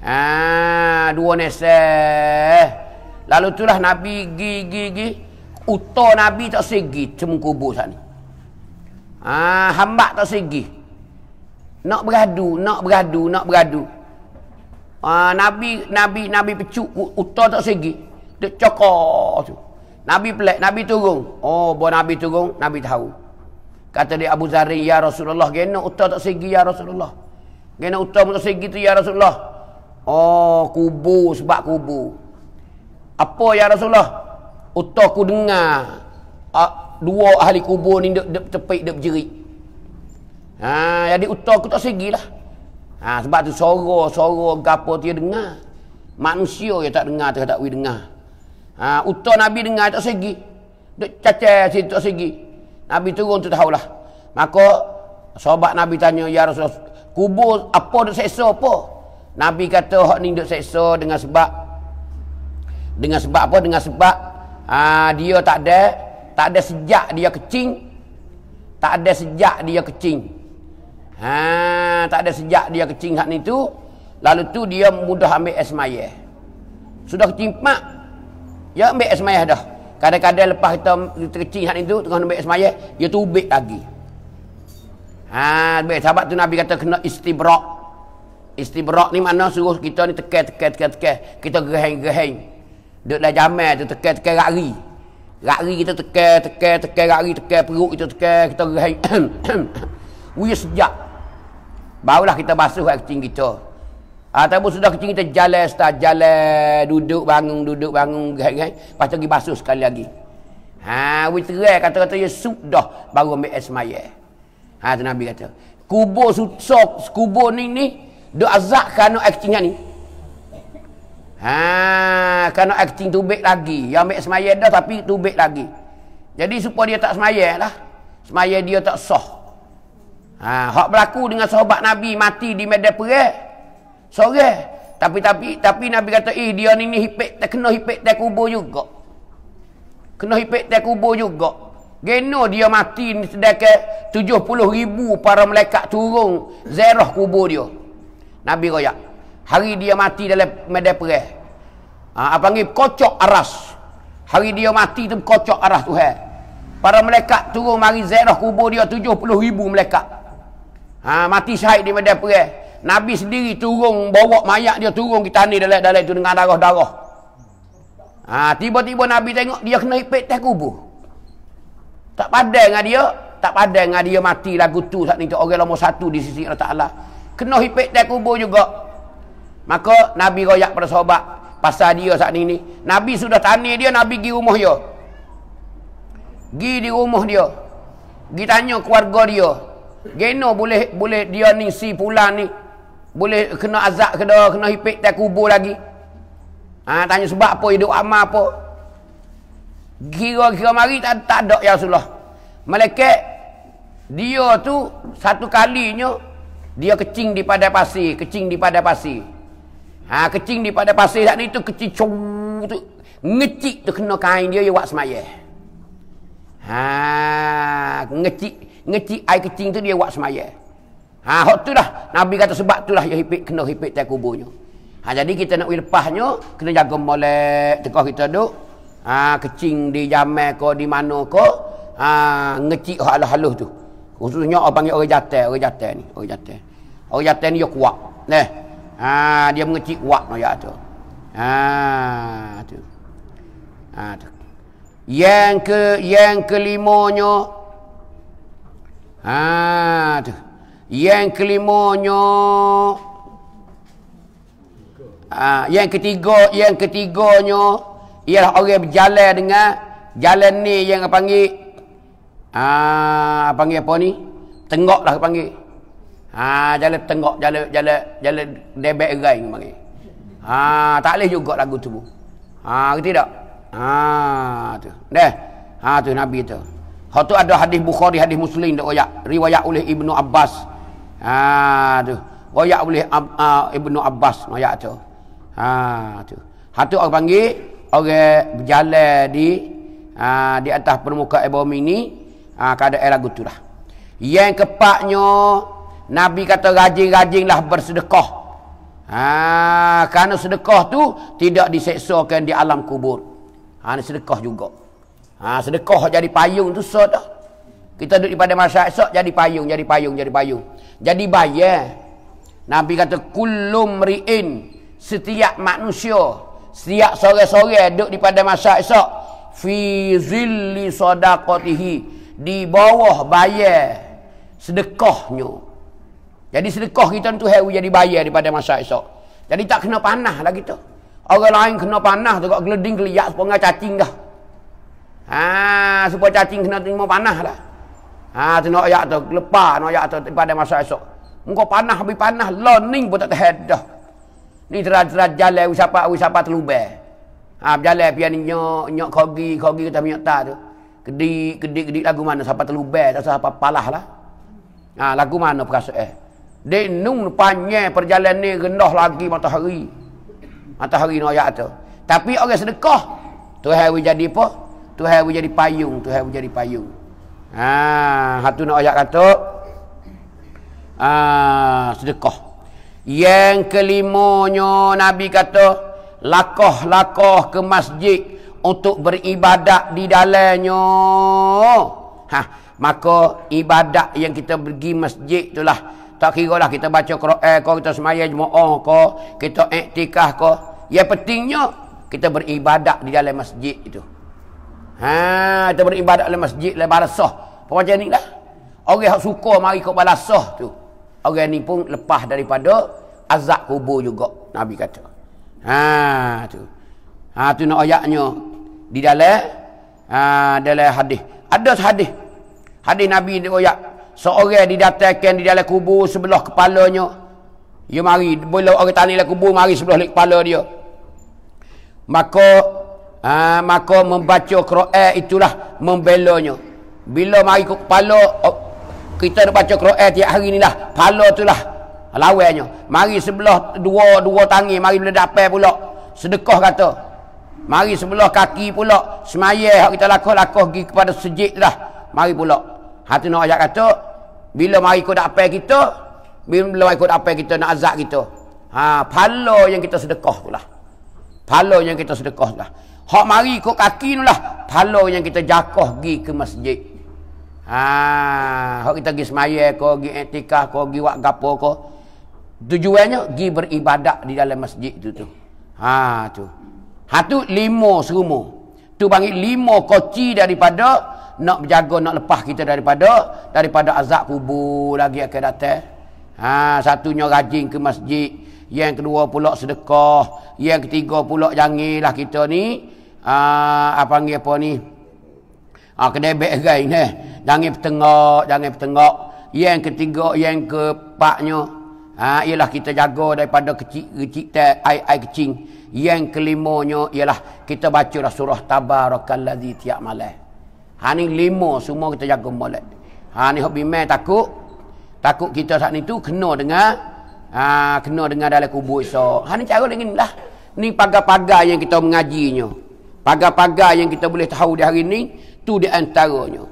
Ha dua nese. Lalu itulah Nabi gigi gigi. gi uto Nabi tak segi temu sana. Ah, hamba tak segi. Nak beradu, nak beradu, nak beradu. Ah, Nabi Nabi Nabi pecuk uta tak segi. Dek cokor tu. Nabi pelak, Nabi turun. Oh, buat Nabi turun, Nabi tahu. Kata dia Abu Zarin, Ya Rasulullah, gena uta tak segi, Ya Rasulullah. Gena utar tak segi tu, Ya Rasulullah. Oh, kubu sebab kubu. Apa, Ya Rasulullah? Utar ku dengar. Ah, dua ahli kubur ni dek tepik dek jerit. Ha jadi utak aku tak lah, Ha sebab tu soro-soro gapo dia dengar. Manusia yang tak dengar tak tak dengar. Ha utak nabi dengar tak segi. Dek cacah situ tak segi. Nabi turun tu tahulah. Maka sahabat nabi tanya ya Rasulullah kubur apa dek seksa apa? Nabi kata hak ni dek seksa dengan sebab dengan sebab apa? Dengan sebab ha, dia tak ada tak ada sejak dia kecing. Tak ada sejak dia kecing. Ha, tak ada sejak dia kecing hak ni tu. Lalu tu dia mudah ambil esmaya. Sudah kecing pak. Ya ambil esmaya dah. Kadang-kadang lepas kita terkecing hak ni tu, tengah ambil esmaya, dia tu ubik lagi. Ha, baik sahabat tu Nabi kata kena istibrak. Istibrak ni mana suruh kita ni tekan tekan tekan tekan. Kita gerheng-gerheng. Duduklah jamal tu tekan tekan rak-rak. Rari kita tekan, tekan, tekan, rari, tekan, perut kita tekan, kita rehat. *coughs* Uya sejak. Barulah kita basuh air kecing kita. Atau ah, sudah kecing kita jalan, start jalan, duduk, bangun, duduk, bangun, rehat, rehat. Lepas tu pergi basuh sekali lagi. Ha, we terai kata-kata ya sudah baru ambil air semaya. Ha, tu Nabi kata. Kubur susok, kubur ni ni, dia azab air kecingan ni. Ha, kena acting tubik lagi. Yang ambil semaya dah tapi tubik lagi. Jadi supaya dia tak semaya lah. Semaya dia tak sah. Ha, hak berlaku dengan sahabat Nabi mati di medan perang. Sore. Tapi tapi tapi Nabi kata, "Eh, dia ni ni hipek tak kena hipek tak kubur juga." Kena hipek tak kubur juga. Geno dia mati ni sedekah 70,000 para malaikat turun zerah kubur dia. Nabi royak hari dia mati dalam medan perang ha, apa panggil kocok aras hari dia mati tu kocok aras Tuhan para malaikat turun mari ziarah kubur dia 70 ribu malaikat ha, mati syahid di medan perang Nabi sendiri turun bawa mayat dia turun kita ni dalam dalam tu dengan darah-darah. Ha, tiba-tiba Nabi tengok dia kena ipit teh kubur. Tak padan dengan dia, tak padan dengan dia mati lagu tu saat ni tu orang nombor satu di sisi Allah Taala. Kena ipit teh kubur juga, Maka Nabi royak pada sahabat pasal dia saat ini. Nabi sudah tanya dia, Nabi pergi rumah dia. gi di rumah dia. Pergi tanya keluarga dia. Geno boleh boleh dia ni si pulang ni. Boleh kena azab ke dah, kena hipik tak kubur lagi. Ha, tanya sebab apa, hidup amal apa. Kira-kira mari tak, tak ada ya Rasulullah. Malaikat dia tu satu kalinya dia kecing di padang pasir, kecing di padang pasir. Ha kecing di pada pasir sat ni tu kecil cong tu. Ngecik tu kena kain dia ya buat semaya. Ha ngecik ngecik air kecing tu dia buat semaya. Ha hok tu dah. Nabi kata sebab tu lah ya hipit kena hipit tai kuburnya. Ha jadi kita nak wi lepasnya kena jaga molek tekah kita duk. Ha kecing di jamai ko di mana ko ha ngecik hok halus-halus tu. Khususnya orang panggil orang jatah, orang jatah ni, orang jatah. Orang jatah ni yo kuat. neh. Ha, dia mengecik wak noya tu. Ha, tu. Ha, tu. Yang ke yang kelimonyo. Ha, tu. Yang kelimonyo. Ha, yang ketiga, yang ketiganya ialah orang berjalan dengan jalan ni yang panggil ah ha, panggil apa ni? Tengoklah panggil. Ha jalan tengok jalan jalan jalan debek gerai mari. Ha tak leh juga lagu tu. Ha gitu tak? Ha tu. Dah. Ha tu Nabi tu. Ha tu ada hadis Bukhari hadis Muslim dak royak riwayat oleh Ibnu Abbas. Ha tu. Royak oleh uh, Ibnu Abbas royak tu. Ha tu. Ha tu orang panggil orang berjalan di ha, di atas permukaan bumi ni ha kada lagu tu dah. Yang keempatnya Nabi kata rajin-rajinlah bersedekah. Ha, kerana sedekah tu tidak diseksakan di alam kubur. Ha, sedekah juga. Ha, sedekah jadi payung tu sah dah. Kita duduk di pada masa esok jadi payung, jadi payung, jadi payung. Jadi bayar. Nabi kata kulum ri'in setiap manusia. Setiap sore-sore duduk di pada masa esok. Fi zilli sadaqatihi. Di bawah bayar sedekahnya. Jadi sedekah kita tu hari jadi bayar daripada masa esok. Jadi tak kena panah lagi tu. Orang lain kena panah tu kat geleding keliak supaya dengan cacing dah. Ha, supaya cacing kena terima panah lah. Ha, tu nak ayak tu. Lepas nak ayak tu daripada masa esok. Muka panah habis panah. Learning pun tak terhad dah. Ni terat-terat jalan usapa-usapa terlubah. Ha, berjalan pian nyok, nyok kogi, kogi kita minyak tak tu. Kedik, kedik, kedik lagu mana. Sapa terlubah, tak sapa palah lah. Ha, lagu mana perasaan. Eh? Denung panjang perjalanan ni rendah lagi matahari. Matahari ni ayat tu. Tapi orang sedekah. Tuhan boleh jadi apa? Tuhan boleh jadi payung. Tuhan boleh jadi payung. Haa. Hatu nak ayat kata. Haa. Sedekah. Yang kelimanya Nabi kata. Lakoh-lakoh ke masjid. Untuk beribadat di dalamnya. Haa. Maka ibadat yang kita pergi masjid itulah. Tak kira lah kita baca Quran ko, kita semaya jemaah ko, kita iktikah ko. Yang pentingnya kita beribadat di dalam masjid itu. Ha, kita beribadat dalam masjid, dalam barasah. Macam ni lah. Orang yang suka mari ke balasah tu. Orang ni pun lepas daripada azab kubur juga. Nabi kata. Ha tu. Ha tu nak ayatnya di dalam ha dalam hadis. Ada hadis. Hadis Nabi ni ayat seorang didatangkan di dalam kubur sebelah kepalanya dia mari bila orang tani dalam kubur mari sebelah kepala dia maka ha, maka membaca Quran itulah membelanya bila mari ke kepala oh, kita nak baca Quran tiap hari inilah kepala itulah lawannya mari sebelah dua dua tangi mari bila dapat pula sedekah kata mari sebelah kaki pula semaya kita lakuh-lakuh pergi kepada sejik lah mari pula Hati nak ajak kata, bila mari ikut apa kita, bila mari ikut apa kita nak azab kita. Ha, pahala yang kita sedekah pula. Pahala yang kita sedekah pula. Hak mari ikut kaki ni lah. Pahala yang kita jakoh gi ke masjid. Ha, hak kita pergi semaya, kau gi etika kau gi buat gapo kau. Tujuannya, gi beribadat di dalam masjid itu tu. Ha, tu. hatu tu lima serumur. Tu panggil lima koci daripada nak berjaga nak lepas kita daripada daripada azab kubur lagi akan datang. Ha satunya rajin ke masjid, yang kedua pula sedekah, yang ketiga pula janganlah kita ni ha, apa panggil apa ni? Ha kena berai ni. Eh. Jangan bertengok, jangan bertengok. Yang ketiga, yang keempatnya ha ialah kita jaga daripada kecil-kecil tak ai-ai kecil. Yang kelimanya ialah kita baca surah tabarakallazi tiap malam. Ha ni lima semua kita jaga molek. Ha ni hobi mai takut. Takut kita saat ni tu kena dengar ha kena dengar dalam kubur so. Ha ni cara lain lah. Ni pagar-pagar yang kita mengajinya. Pagar-pagar yang kita boleh tahu di hari ni tu di antaranya.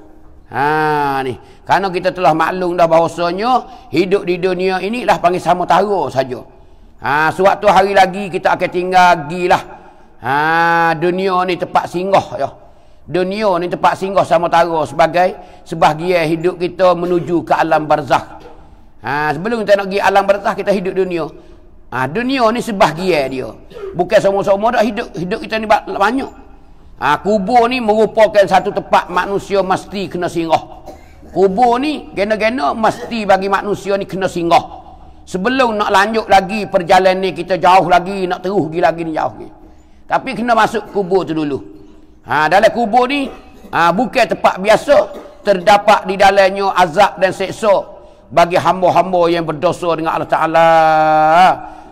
Ha ni, karena kita telah maklum dah bahawasanya hidup di dunia inilah lah panggil sama taruh saja. Ha suatu hari lagi kita akan tinggal gilah. Ha dunia ni tempat singgah ya. Dunia ni tempat singgah sama taruh sebagai sebahagian hidup kita menuju ke alam barzah. Ha, sebelum kita nak pergi alam barzah, kita hidup dunia. Ha, dunia ni sebahagian dia. Bukan semua-semua dah hidup. Hidup kita ni banyak. Ha, kubur ni merupakan satu tempat manusia mesti kena singgah. Kubur ni kena kena mesti bagi manusia ni kena singgah. Sebelum nak lanjut lagi perjalanan ni kita jauh lagi, nak terus pergi lagi ni jauh lagi. Tapi kena masuk kubur tu dulu. Ha, dalam kubur ni ha, bukan tempat biasa terdapat di dalamnya azab dan seksa bagi hamba-hamba yang berdosa dengan Allah Ta'ala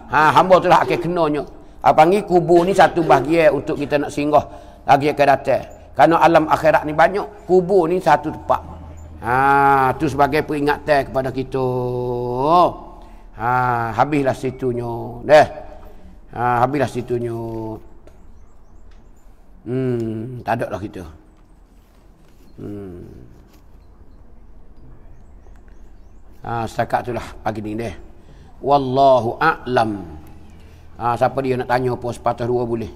ha, hamba tu lah akan kenanya apa ha, ni kubur ni satu bahagia untuk kita nak singgah lagi akan datang kerana alam akhirat ni banyak kubur ni satu tempat ha, tu sebagai peringatan kepada kita ha, habislah situnya deh ha, habislah situnya Hmm, tak ada lah kita. Hmm. ha, setakat itulah pagi ni deh. Wallahu a'lam. ha, siapa dia nak tanya apa sepatah dua boleh.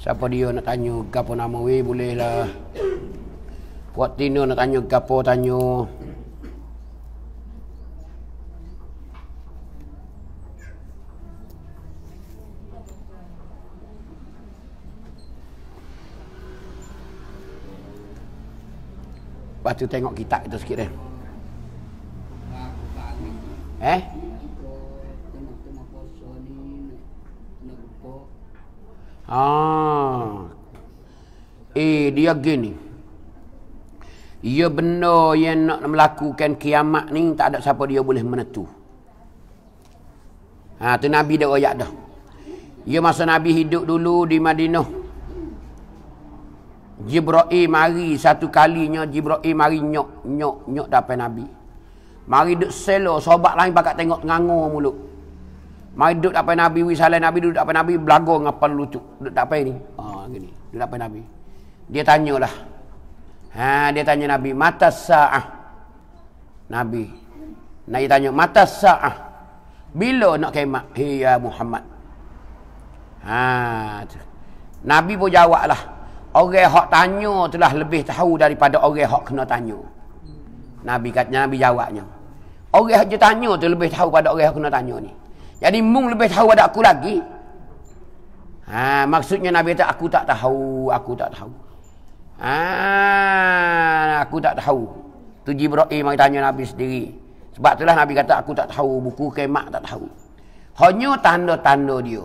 Siapa dia nak tanya gapo nama we boleh lah. Buat Tino nak tanya gapo tanya. Lepas tu tengok kitab kita sikit dah. Eh? Ah. Eh dia gini. Ya benda yang nak melakukan kiamat ni tak ada siapa dia boleh menentu. Ha ah, tu Nabi dah royak dah. Ya masa Nabi hidup dulu di Madinah. Jibril mari satu kalinya Jibril mari nyok nyok nyok dapat Nabi. Mari duduk selo sobat lain pakat tengok tengango mulut. Mari duduk, dapat Nabi wisalai Nabi duduk, dapat Nabi belago ngapa lucu duduk, dapat ini. Ah ha, oh, gini duduk, dapat Nabi. Dia tanyalah. Ha dia tanya Nabi mata saah. Nabi. Nabi tanya mata saah. Bila nak kemak? Hei ya Muhammad. Ha Nabi pun jawab lah. Orang hak tanya telah lebih tahu daripada orang hak kena tanya. Nabi katanya, Nabi jawabnya. Orang hak tanya tu lebih tahu pada orang hak kena tanya ni. Jadi mung lebih tahu pada aku lagi. Ha, maksudnya Nabi kata, aku tak tahu, aku tak tahu. Ha, aku tak tahu. Tu Jibra'i mari tanya Nabi sendiri. Sebab itulah Nabi kata, aku tak tahu. Buku kemak tak tahu. Hanya tanda-tanda dia.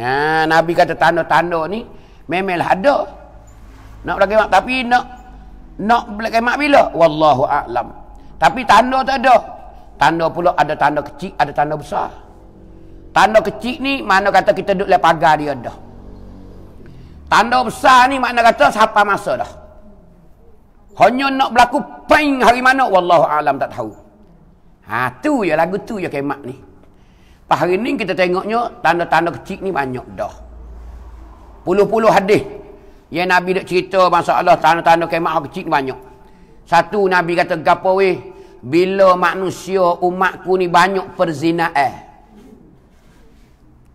Ha, Nabi kata tanda-tanda ni, Memel ada. Nak belah kemak tapi nak nak belah kemak bila? Wallahu a'lam. Tapi tanda tak ada. Tanda pula ada tanda kecil, ada tanda besar. Tanda kecil ni mana kata kita duduk lepas pagar dia dah. Tanda besar ni mana kata siapa masa dah. Hanya nak berlaku ping hari mana? Wallahu a'lam tak tahu. Ha tu je lagu tu je kemak ni. Pas hari ni kita tengoknya tanda-tanda kecil ni banyak dah. Puluh-puluh hadis. Yang Nabi dah cerita masalah tanda-tanda kemah kecil banyak. Satu Nabi kata gapo weh bila manusia umatku ni banyak perzinaan. Eh.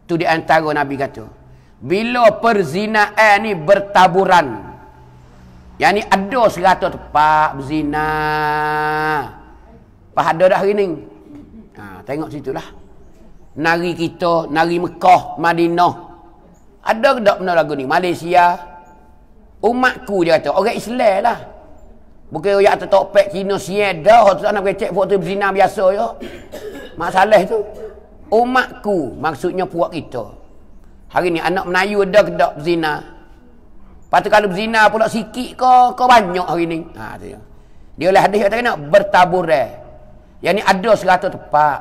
Tu di antara Nabi kata. Bila perzinaan eh ni bertaburan. Yani ada seratus tempat berzina. Pak ada dah hari ni. Ha, tengok situlah. Nari kita, nari Mekah, Madinah, ada tak benar lagu ni? Malaysia. Umatku dia kata. Orang Islam lah. Bukan orang atas topek kino sieda. dah tu tak nak pergi cek foto berzina biasa je. Masalah tu. Umatku maksudnya puak kita. Hari ni anak menayu ada ke tak berzina? Lepas tu kalau berzina pula sikit kau, kau banyak hari ni. Ha, dia. Dia oleh hadis yang tak kena bertabur eh. Yang ni ada satu tempat.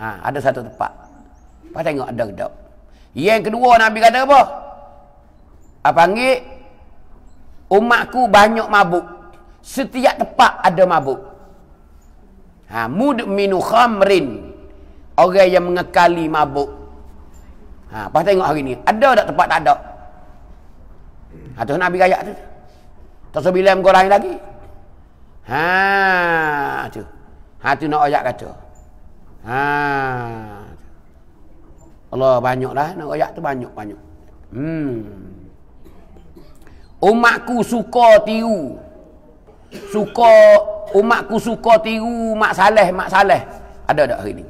Ha, ada satu tempat. Lepas tengok ada ke tak. Yang kedua Nabi kata apa? Apa panggil? Umatku banyak mabuk. Setiap tempat ada mabuk. Ha, Mudminu khamrin. Orang yang mengekali mabuk. Ha, apa tengok hari ni? Ada tak tempat tak ada? Ha, tu Nabi kaya tu. Tak so bila menggorang lagi. Ha, tu. Ha, tu nak ayat kata. Ha, Allah banyaklah nak ayat tu banyak-banyak. Hmm. Umatku suka tiru. Suka umatku suka tiru mak saleh mak saleh. Ada tak hari ni?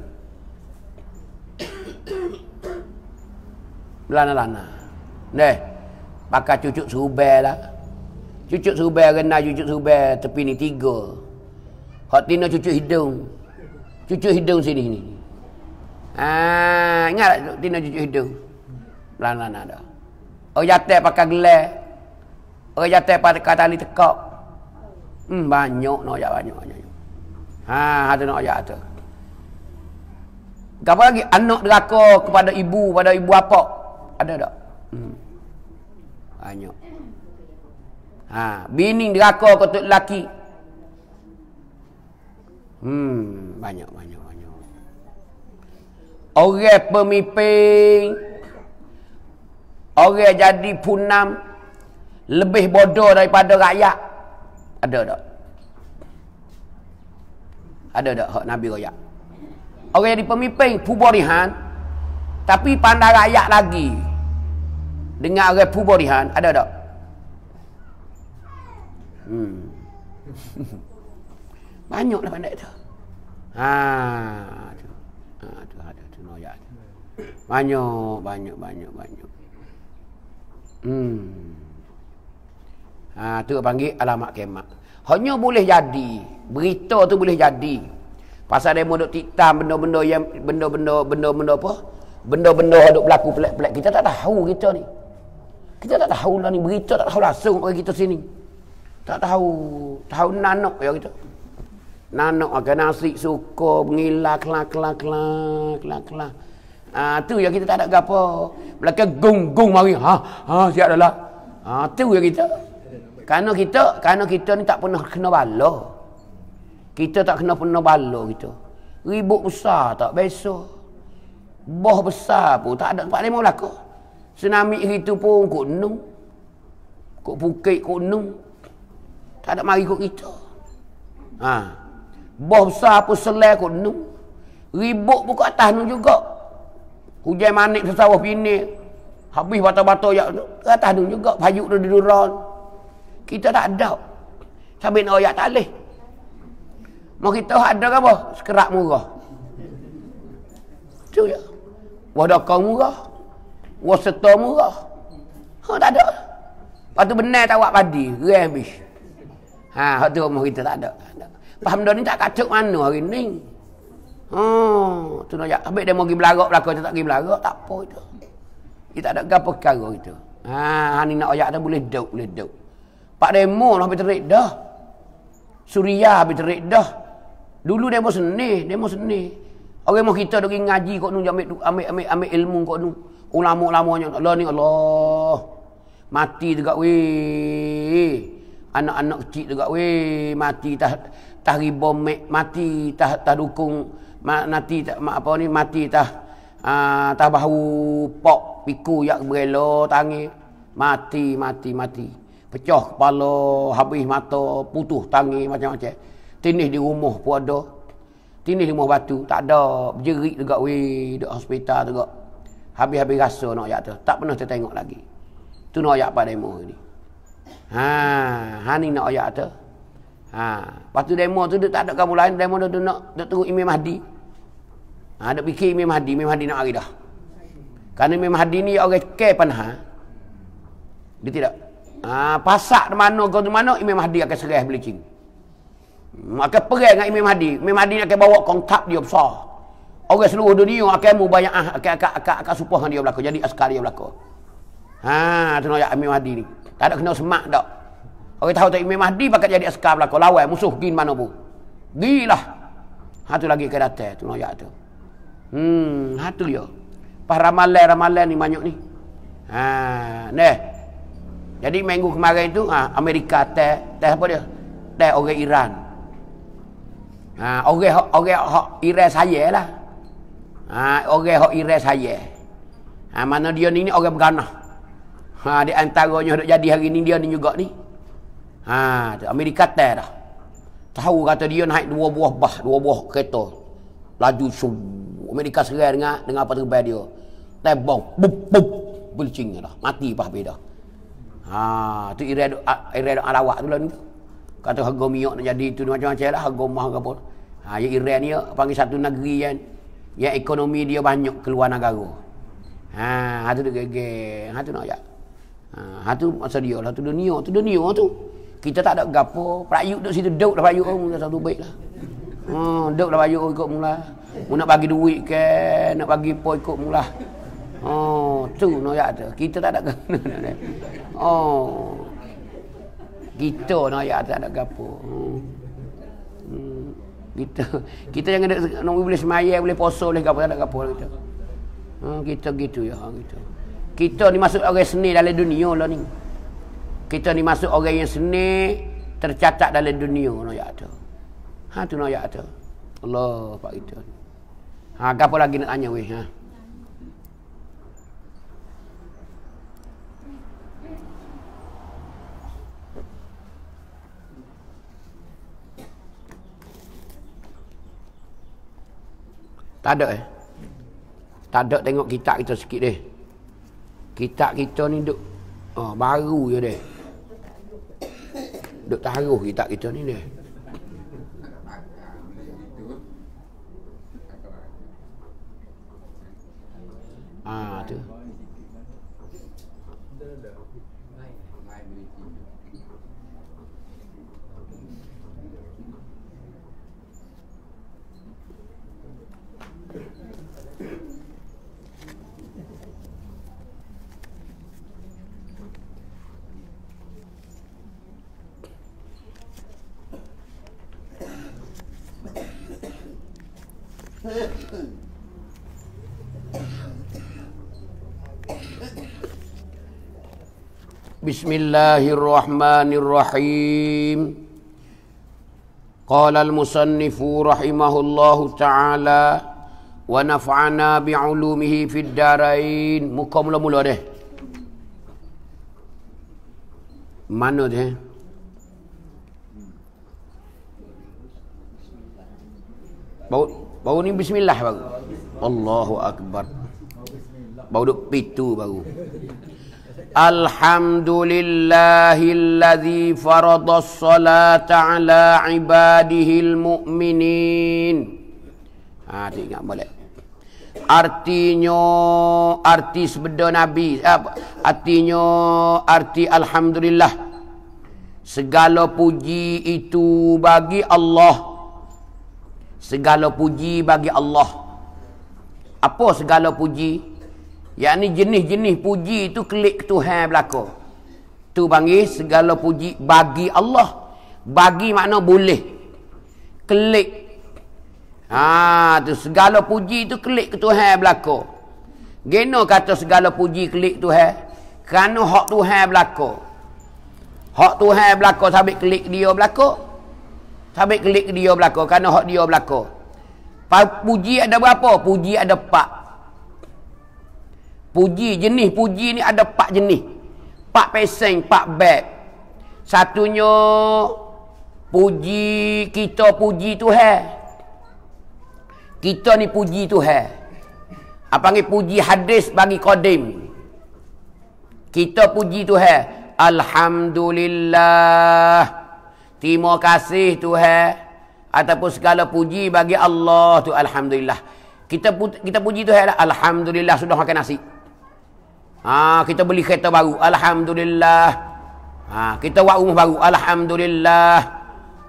belana lana Neh. Pakai cucuk serubai lah. Cucuk serubai renai cucuk serubai tepi ni tiga. Hak tina cucuk hidung. Cucuk hidung sini ni. Ah, ingat tak dina cucuk hidung? Belana-lana dah. Orang jatuh pakai gelar. Orang jatuh pakai tali tekak. Hmm, banyak nak ajak banyak. banyak. Ha, ada nak ajak tu. Gapa lagi anak deraka kepada ibu, pada ibu apa? Ada tak? Hmm. Banyak. Ha, bini deraka kepada lelaki. Hmm, banyak-banyak orang pemimpin orang jadi punam lebih bodoh daripada rakyat ada tak ada tak hak nabi rakyat orang jadi pemimpin puborihan tapi pandai rakyat lagi dengan orang puborihan ada tak hmm *laughs* banyaklah pandai tu ha banyak, banyak, banyak, banyak. Hmm. Ha, tu panggil alamat kemak. Hanya boleh jadi. Berita tu boleh jadi. Pasal dia mau duk titam benda-benda yang benda-benda benda-benda apa? Benda-benda yang duk berlaku pelak-pelak. Kita tak tahu kita ni. Kita tak tahu lah ni. Berita tak tahu langsung orang kita sini. Tak tahu. Tahu nanok ya kita. Nanok akan lah. nasi suka mengilak kelak kelak kelak kelak kelak. Ah ha, tu yang kita tak ada gapo. Belakang gung gung mari. Ha ha siap dah lah. Ha, tu yang kita. Karena kita, karena kita ni tak pernah kena bala. Kita tak kena pernah bala kita. Ribut besar tak biasa. Boh besar pun tak ada tempat lima belaka. Tsunami itu pun kok nung. Kok bukit kok nung. Tak ada mari kok kita. Ha. Boh besar pun selai kok nung. Ribut pun kat atas nung juga. Hujan manik sesawah pinik. Habis batu-batu ya, atas dun juga. Payuk dia diduran. Kita tak ada. Sambil nak ayat tak boleh. Mau kita ada apa? Sekerak murah. Itu je. Wadakau murah. Waseta murah. Ha, tak ada. Lepas benar tak buat padi. Rehabis. Ha, waktu rumah kita tak ada. Alhamdulillah ni tak kacuk mana hari ni. Oh, tu nak habis dia mau pergi belarak belakang tak pergi belarak, tak apa itu. Dia tak ada gapo perkara itu. Ha, hani nak ayak tu boleh duk, boleh duk. Pak demo lah habis terik dah. Suria habis terik dah. Dulu demo seni, demo seni. Orang mau kita dok ngaji kok nu ambil ambil ambil, ambil ilmu kok nu. Ulama-ulama nya Allah ni Allah. Mati juga we. Anak-anak kecil juga we mati tah tah ribo mati tah tah dukung mati tak mak apa ni mati tah ah tah bahu pok piku yak berelo tangi mati mati mati pecah kepala habis mata putus tangi macam-macam tinih di rumah pun ada tinih di rumah batu tak ada berjerit juga we di hospital juga habis-habis rasa nak yak tu tak pernah saya tengok lagi tu nak yak pada demo ni ha hani nak yak tu Ha, lepas tu demo tu dia tak ada kamu lain demo tu, nak tu tunggu Imam Mahdi. Ha, nak fikir Imam Mahdi, Imam Mahdi nak lari karena Kerana Imam Mahdi ni orang ke panah. Dia tidak. Ha, pasak di mana, kau di mana, Imam Mahdi akan serai belicing. Hmm, akan perai dengan Imam Mahdi. Imam Mahdi akan bawa kontak dia besar. Orang seluruh dunia akan mu banyak ah, akan, akan, akan, akan supah dengan dia berlaku. Jadi askar dia berlaku. Ha, tu nak Imam Mahdi ni. Tak ada kena semak tak. Orang tahu tak Imam Mahdi pakai jadi askar berlaku. lawai musuh pergi mana pun. Gilah. Ha, tu lagi ke datang. Tu nak tu. Hmm, ha tu dia. Pas ramalan-ramalan ni banyak ni. Ha, neh. Jadi minggu kemarin tu ha, Amerika teh, teh apa dia? Teh orang Iran. Ha, orang orang hak Iran saya lah. Ha, orang hak Iran saya. Ha, mana dia ni ni orang berganah. Ha, di antaranya dok jadi hari ni dia ni juga ni. Ha, Amerika teh dah. Tahu kata dia naik dua buah bah, dua buah kereta. Laju sum Amerika serai dengan dengan apa terbaik dia. Tebong, bup bup bulcing dah. Mati pah beda. Ha, tu ira ira doa tu lah ni. Kata harga minyak nak jadi tu macam-macam lah harga mah apa. Ha, ya Iran ni panggil satu negeri yang yang ekonomi dia banyak keluar negara. Ha, hatu dia gege, hatu nak ya. Ha, hatu masa dia lah tu dunia, tu dunia tu. Kita tak ada gapo, perayuk duk situ duk dah perayuk orang satu baiklah. Hmm, ha, duk dah perayuk ikut mula. Mu nak bagi duit ke, nak bagi apa ikut mulah. Oh, tu noyak tu. Kita tak ada kena. *laughs* Oh. Kita noyak tak ada gapo. Hmm. Kita kita jangan nak no, boleh semayang, boleh puasa, boleh gapo, tak ada gapo kita. Hmm, kita gitu ya, gitu. Kita ni masuk orang seni dalam dunia lah ni. Kita ni masuk orang yang seni tercatat dalam dunia noyak tu. Ha tu noyak tu. Allah pak kita. Gitu. Ha, apa lagi nak tanya weh? Ha. Tak ada eh. Tak ada tengok kitab kita sikit deh. Kitab kita ni duk oh, baru je deh. Duk taruh kitab kita ni deh. 啊，对。*laughs* بسم الله الرحمن الرحيم قال المصنف رحمه الله تعالى ونفعنا بعلومه في الدارين مكمل ملوده من ده Bau ni bismillah baru. Allahu akbar. Bau duk pitu baru. Alhamdulillahilladzi لله الذي فرض الصلاة على عباده المؤمنين Haa, tu boleh Artinya Arti sebeda Nabi eh, Artinya Arti Alhamdulillah Segala puji itu bagi Allah Segala puji bagi Allah Apa segala Segala puji yang ni jenis-jenis puji tu klik Tuhan belaka. Tu panggil segala puji bagi Allah. Bagi makna boleh. Klik. Ha, tu segala puji tu klik tu Tuhan belaka. Gena kata segala puji klik tu Tuhan. Kerana hak Tuhan belaka. Hak Tuhan belaka sambil klik dia belaka. Sambil klik dia belaka. Kerana hak dia belaka. Puji ada berapa? Puji ada empat. Puji jenis puji ni ada Pak jenis. Pak peseng, empat bab. Satunya puji kita puji Tuhan. Kita ni puji Tuhan. Apa ni puji hadis bagi kodim. Kita puji Tuhan. Alhamdulillah. Terima kasih Tuhan. Ataupun segala puji bagi Allah tu Alhamdulillah. Kita, pu kita puji Tuhan. Alhamdulillah sudah makan nasi. Ha, kita beli kereta baru. Alhamdulillah. Ha, kita buat rumah baru. Alhamdulillah.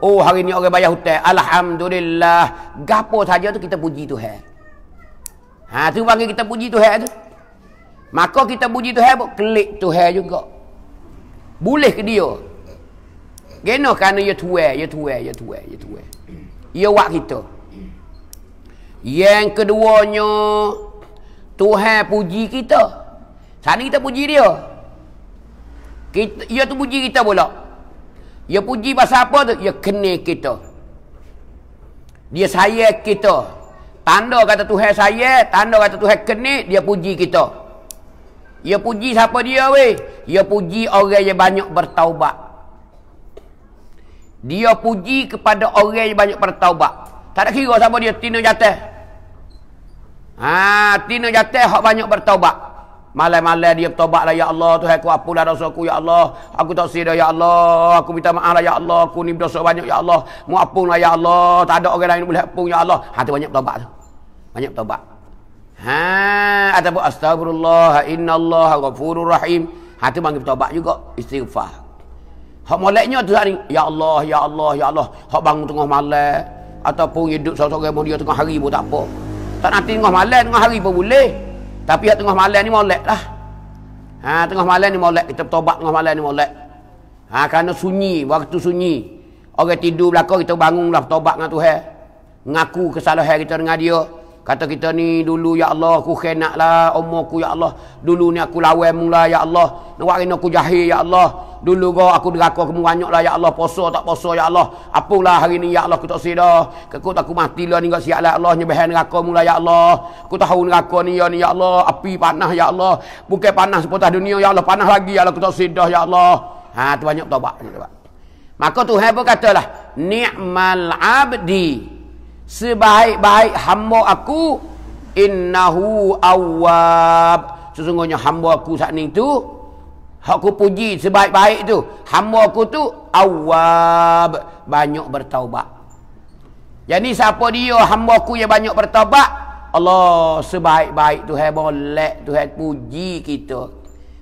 Oh, hari ni orang bayar hutang. Alhamdulillah. Gapo saja tu kita puji Tuhan. Ha, tu bagi kita puji Tuhan tu. Maka kita puji Tuhan pun klik Tuhan juga. Boleh ke dia? Gena kan? Ya tuwe, ya tuwe, ya tuwe, ya tuwe. Ia wak kita. Yang keduanya, Tuhan puji kita. Sana kita puji dia. Kita, ia tu puji kita pula. Ia puji pasal apa tu? Ia kena kita. Dia sayang kita. Tanda kata Tuhan saya, tanda kata Tuhan kena, dia puji kita. Ia puji siapa dia weh? Ia puji orang yang banyak bertaubat. Dia puji kepada orang yang banyak bertaubat. Tak ada kira siapa dia, tina jatah. Ha, tina jatah yang banyak bertaubat. Malam-malam dia bertobat lah, Ya Allah, Tuhan ku apulah dosa ku, Ya Allah. Aku tak sedar, Ya Allah. Aku minta maaf lah, Ya Allah. Aku ni berdosa banyak, Ya Allah. Mu'apun lah, Ya Allah. Tak ada orang lain boleh apun, Ya Allah. Ha, tu banyak bertobat tu. Banyak bertobat. Ha, ataupun astagfirullah, inna Allah, ghafurur rahim. Ha, tu panggil bertobat juga, istighfar. Hak moleknya tu hari, Ya Allah, Ya Allah, Ya Allah. Hak bangun tengah malam. Ataupun hidup seorang-seorang dia tengah hari pun tak apa. Tak nanti tengah malam, tengah hari pun boleh. Tapi yang tengah malam ni molek lah. Ha, tengah malam ni molek. Kita bertobat tengah malam ni molek. Ha, kerana sunyi. Waktu sunyi. Orang tidur belakang kita bangunlah lah bertobat dengan Tuhan. Ngaku kesalahan kita dengan dia. Kata kita ni dulu ya Allah aku khianat lah umurku ya Allah. Dulu ni aku lawan mula ya Allah. Nak ni aku jahil ya Allah. Dulu kau aku neraka kamu banyak lah ya Allah. Poso tak poso ya Allah. Apalah hari ni ya Allah aku tak sedar. Aku tak aku mati lah ni kau siap lah ya Allah. Nyebih neraka mula ya Allah. Aku tahu neraka ni ya ni ya Allah. Api panah ya Allah. Bukan panah seputar dunia ya Allah. Panah lagi ya Allah aku tak sedar ya Allah. Ha tu banyak tobat. Maka Tuhan pun katalah. Ni'mal abdi sebaik-baik hamba aku innahu awab. sesungguhnya hamba aku saat ni tu aku puji sebaik-baik tu hamba aku tu awab banyak bertaubat jadi siapa dia hamba aku yang banyak bertaubat Allah sebaik-baik Tuhan boleh Tuhan puji kita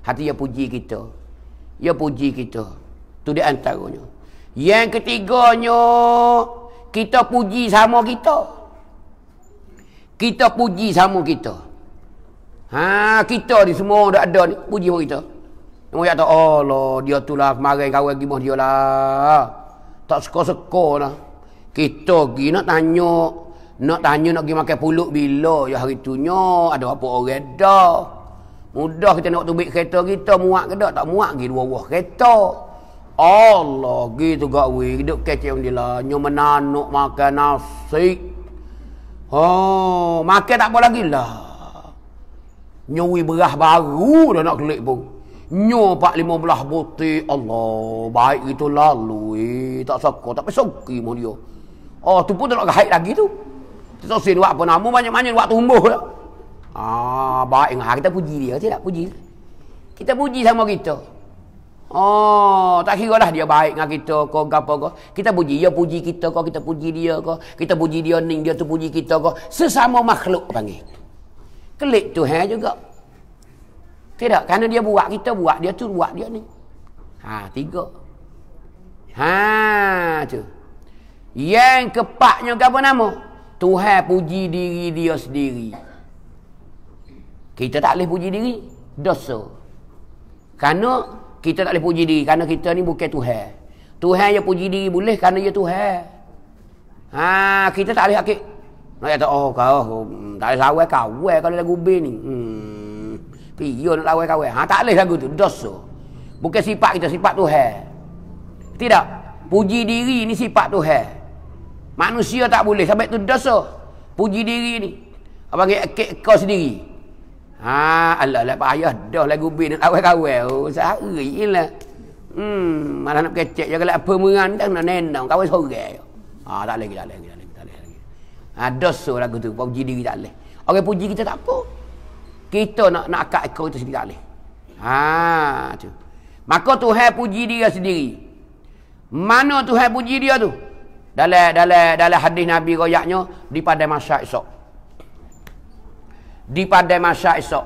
hati dia puji kita dia puji kita tu dia antaranya yang ketiganya kita puji sama kita. Kita puji sama kita. Ha, kita ni semua dah ada ni, puji sama kita. Yang ayat oh, Allah, dia tu lah kemarin kawan pergi dia lah. Tak suka-suka lah. Kita pergi nak tanya, nak tanya nak pergi makan puluk bila ya hari tu nya ada apa orang dah. Mudah kita nak tumbik kereta kita, muak ke tak? Tak muak pergi dua buah kereta. Allah gitu gak we hidup kece undi lah nyomana nak makan nasi oh makan tak boleh lagi lah nyowi berah baru dah nak klik pun nyo pak lima belah buti Allah baik itu lalu eh. tak sokok tak pesoki mo dia oh tu pun tak nak haid lagi tu tu sin apa nama banyak-banyak waktu tumbuh lah ah baik ngah kita puji dia tidak puji kita puji sama kita Oh, tak kira lah dia baik dengan kita ke apa ke. Kita puji dia puji kita ke, kita puji dia ke. Kita puji dia ning dia tu puji kita ke. Sesama makhluk panggil. Kelik tu ha juga. Tidak, kerana dia buat kita buat dia tu buat dia ni. Ha, tiga. Ha, tu. Yang kepaknya ke nama? Tuhan puji diri dia sendiri. Kita tak boleh puji diri. Dosa. Kerana kita tak boleh puji diri kerana kita ni bukan Tuhan. Tuhan yang puji diri boleh kerana dia Tuhan. Ha, kita tak boleh hakik. Nak kata, oh kau, oh, tak boleh lawai kau, kalau lagu B ni. Hmm, Piyo nak lawai kau, ha, tak boleh lagu tu, dosa. Bukan sifat kita, sifat Tuhan. Tidak, puji diri ni sifat Tuhan. Manusia tak boleh, sampai tu dosa. Puji diri ni. Apa kek kau sendiri. Ha, ah, Allah lah payah dah lagu bin awal-awal. Oh, sehari je lah. Hmm, malah nak kecek je kalau apa merandang nak nendang. Kawan sorang je. Ha, tak boleh, tak boleh, tak leh, tak boleh. Ah, ha, dosa lagu tu, puji diri tak leh. Orang okay, puji kita tak apa. Kita nak nak akak ekor kita sendiri tak leh. Ha, tu. Maka Tuhan puji dia sendiri. Mana Tuhan puji dia tu? Dalam dalam dalam hadis Nabi royaknya di pada masa esok di pada masa esok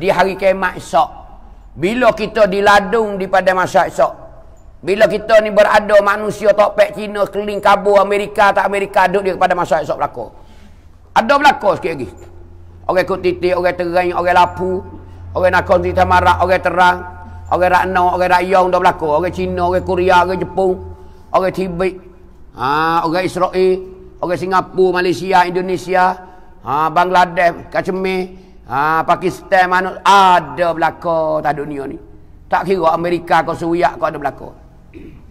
di hari kemat esok bila kita diladung di pada masa esok bila kita ni berada manusia topek Cina keling kabo Amerika tak Amerika duduk di pada masa esok berlaku ada berlaku sikit lagi orang ikut titik orang terang orang lapu orang nak kongsi tamarak orang terang orang rakna orang rakyong dah berlaku orang Cina orang Korea orang Jepun orang Tibet Ah, ha, orang Israel, orang Singapura, Malaysia, Indonesia, ha, Bangladesh, Kashmir, ha, Pakistan mana ada berlaku tak dunia ni. Tak kira Amerika kau suyak kau ada berlaku.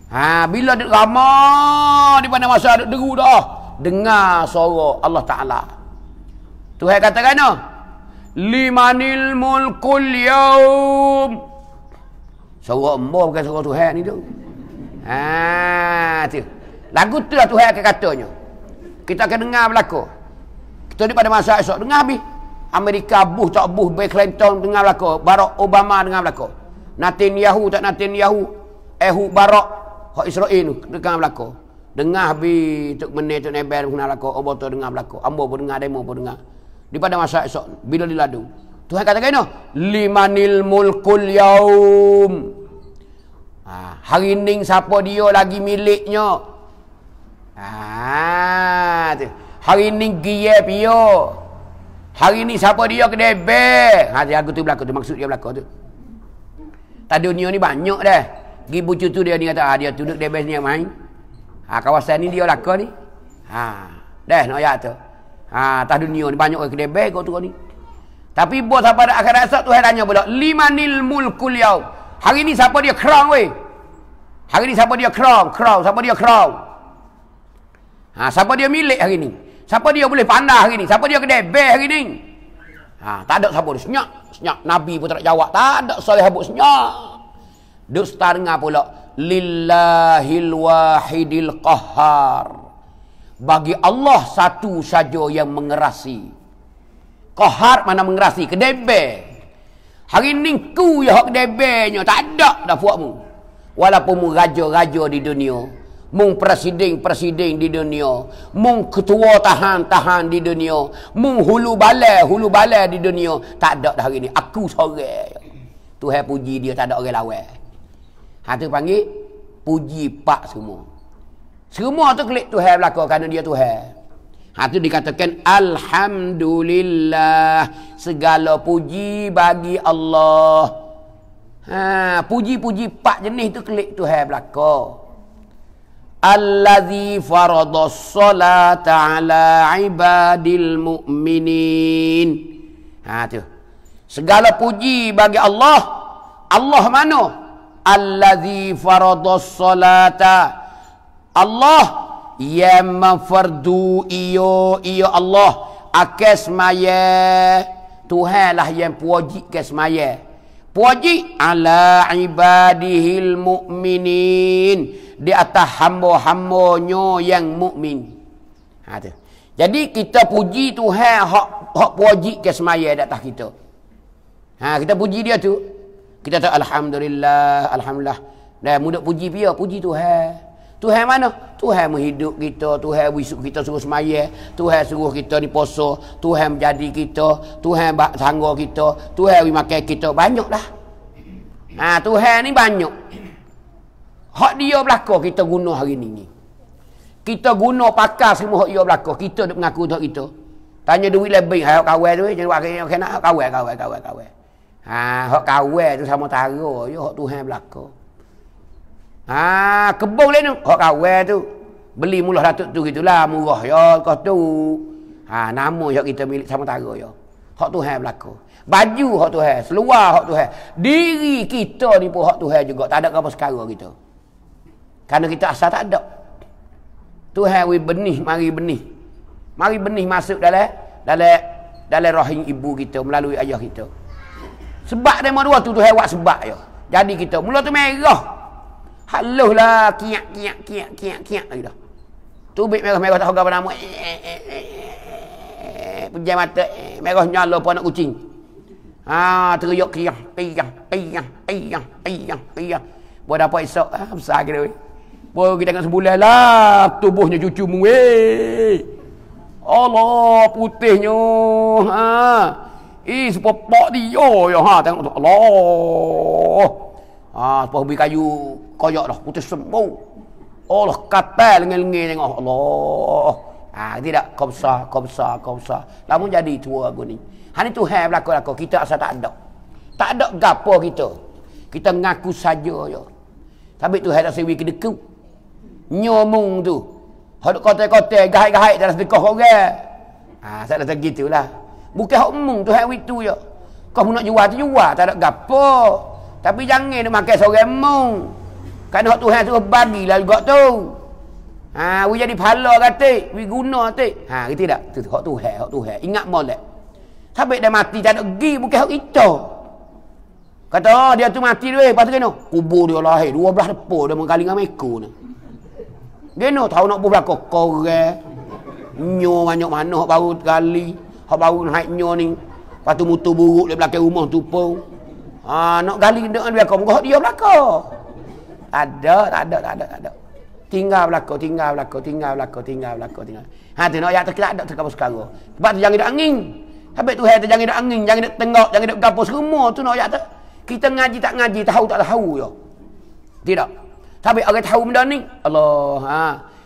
Ha, bila ramai di mana masa ada deru dah dengar suara Allah Taala. Tuhan kata kan? Limanil mulkul yaum. Suara embo bukan suara Tuhan ni tu. Ha, tu. Lagu tu lah Tuhan akan katanya. Kita akan dengar berlaku. Kita ni pada masa esok dengar habis. Amerika buh tak buh Bill Clinton dengar belako, Barack Obama dengar belako. Natin Yahu tak Natin Yahu. Ehu Barak hak Israel tu dengar belako. Dengar habis tok menit tok nebel kenal belako, obo tu dengar belako. Ambo pun dengar demo pun dengar. Di pada masa esok bila diladu. Tuhan kata gini, limanil mulkul yaum. Ha, hari ini siapa dia lagi miliknya? Ah, ha, tu. Hari ini gie pio. Hari ini siapa dia kedai be? Ha dia aku tu belaka tu maksud dia belaka tu. Tak dunia ni banyak dah. Gi bucu tu dia ni kata ah, dia duduk debes ni main. Ha kawasan ni dia laka ni. Ha dah nak no, tu. Ha tak dunia ni banyak kedai be kau tu ni. Tapi buat apa dah akhirat esok Tuhan tanya pula. Limanil mulkul yaum. Hari ni siapa dia kerang weh? Hari ni siapa dia kerang? Kerang. Siapa dia kerang? Ha, siapa dia milik hari ni? Siapa dia boleh pandah hari ni? Siapa dia kedai beh hari ni? Ha, tak ada siapa dia senyap. Senyap. Nabi pun tak nak jawab. Tak ada soleh habuk senyap. Dia setar dengar pula. Lillahil wahidil qahar. Bagi Allah satu saja yang mengerasi. Qahar mana mengerasi? Kedai Hari ni ku yang kedai behnya. Tak ada dah puakmu. Walaupun mu raja-raja di dunia. Mung presiden-presiden di dunia Mung ketua tahan-tahan di dunia Mung hulu balai-hulu balai di dunia Tak ada dah hari ni Aku seorang Tuhan puji dia tak ada orang lawan Hati panggil Puji pak semua Semua tu klik Tuhan berlaku Kerana dia ha, tu Tuhan Hati dikatakan Alhamdulillah Segala puji bagi Allah Ha, puji-puji pak jenis tu klik tu Tuhan belakang alladhi faradhas salata ala ibadil mu'minin. Ha tu. Segala puji bagi Allah. Allah mana? Alladhi faradhas salata. Allah yang mafardu iyo iyo Allah akan semaya Tuhan lah yang puwajib ke semaya wajib ala ibadihil mu'minin di atas hamba-hambanya yang mukmin. Ha tu. Jadi kita puji Tuhan hak hak wajib ke semaya di atas kita. Ha kita puji dia tu. Kita tak alhamdulillah, alhamdulillah. Dan mudah puji dia, puji Tuhan. Tuhan mana? Tuhan menghidup kita, Tuhan wisuk kita suruh semaya, Tuhan suruh kita ni poso, Tuhan menjadi kita, Tuhan sanggup kita, Tuhan beri makan kita, banyak lah. Ha, Tuhan ni banyak. Hak dia belakang kita guna hari ni. ni. Kita guna pakar semua hak dia belakang, kita duk mengaku tak kita. Tanya duit lebih, hak kawal duit, eh? jadi buat kena, hak kawal, kawal, kawal, kawal. Ha, hak kawal tu sama taruh, ya hak Tuhan belakang. Haa, kebong lain tu. kau kawal tu. Beli mulah datuk tu gitulah. Murah ya, kau tu. Haa, nama yang kita milik sama tara ya. Hak tu hai berlaku. Baju kau tu hai. Seluar kau tu hai. Diri kita ni pun kau tu hai juga. Tak ada apa sekarang kita. Karena kita asal tak ada. Tu hai benih, mari benih. Mari benih masuk dalam dalam dalam rahim ibu kita melalui ayah kita. Sebab dia mahu dua tu tu hai buat sebab ya. Jadi kita mula tu merah. Haluh lah kiak kiak kiak kiak kiak lagi dah. Tubik merah-merah tak hoga pada mu. Pejam mata eh, merah nyala pun anak kucing. Ha teriak kiak piah piah piah piah piah. Buat apa esok? Ha besar gila weh. Buat kita tengok sebulan lah tubuhnya cucu mu weh. Allah putihnya. Ha. Ih sepopok dia oh, ya ha tengok tu. Allah. Ha sepopok kayu koyok dah putus sembu. Allah kapal ngelengi tengok Allah. Ha tidak kobsa kobsa kobsa. Lama jadi tua aku ni. Ha ni Tuhan berlaku-laku kita asal tak ada. Tak ada gapo kita. Kita ngaku saja ya. Tapi Tuhan tak sewi kedeku. Nyomong tu. Hadok kote-kote gahai-gahai dalam sedekah orang. Ha saya rasa gitulah. Bukan hok mung Tuhan itu ya. Kau nak jual tu jual tak ada gapo. Tapi jangan nak makan seorang mung. Kan hak Tuhan suruh bagilah juga tu. Ha, we jadi pahala katik, we guna katik. Ha, gitu tak? Tu hak Tuhan, hak Tuhan. Ingat molek. tapi dia mati tak nak pergi bukan hak kita. Kata oh, dia tu mati dulu, lepas tu kena. Kubur dia lahir, dua belah depo dia mengkali dengan meko ni. Kena tahu nak buat belakang korang. Nyo banyak mana hak baru kali. Hak baru naik nyo ni. Lepas tu mutu buruk dia belakang rumah tu pun. Ha, nak gali dengan belakang, muka dia belakang ada tak ada tak ada tak ada tinggal belako tinggal belako tinggal belako tinggal belako tinggal ha tu nak ayat tak ada tak apa sekarang sebab tu jangan ada angin habis tu hai jangan ada angin jangan ada tengok jangan ada gapo semua tu nak ayat tak kita ngaji tak ngaji tahu tak tahu yo tidak tapi orang tahu benda ni Allah ha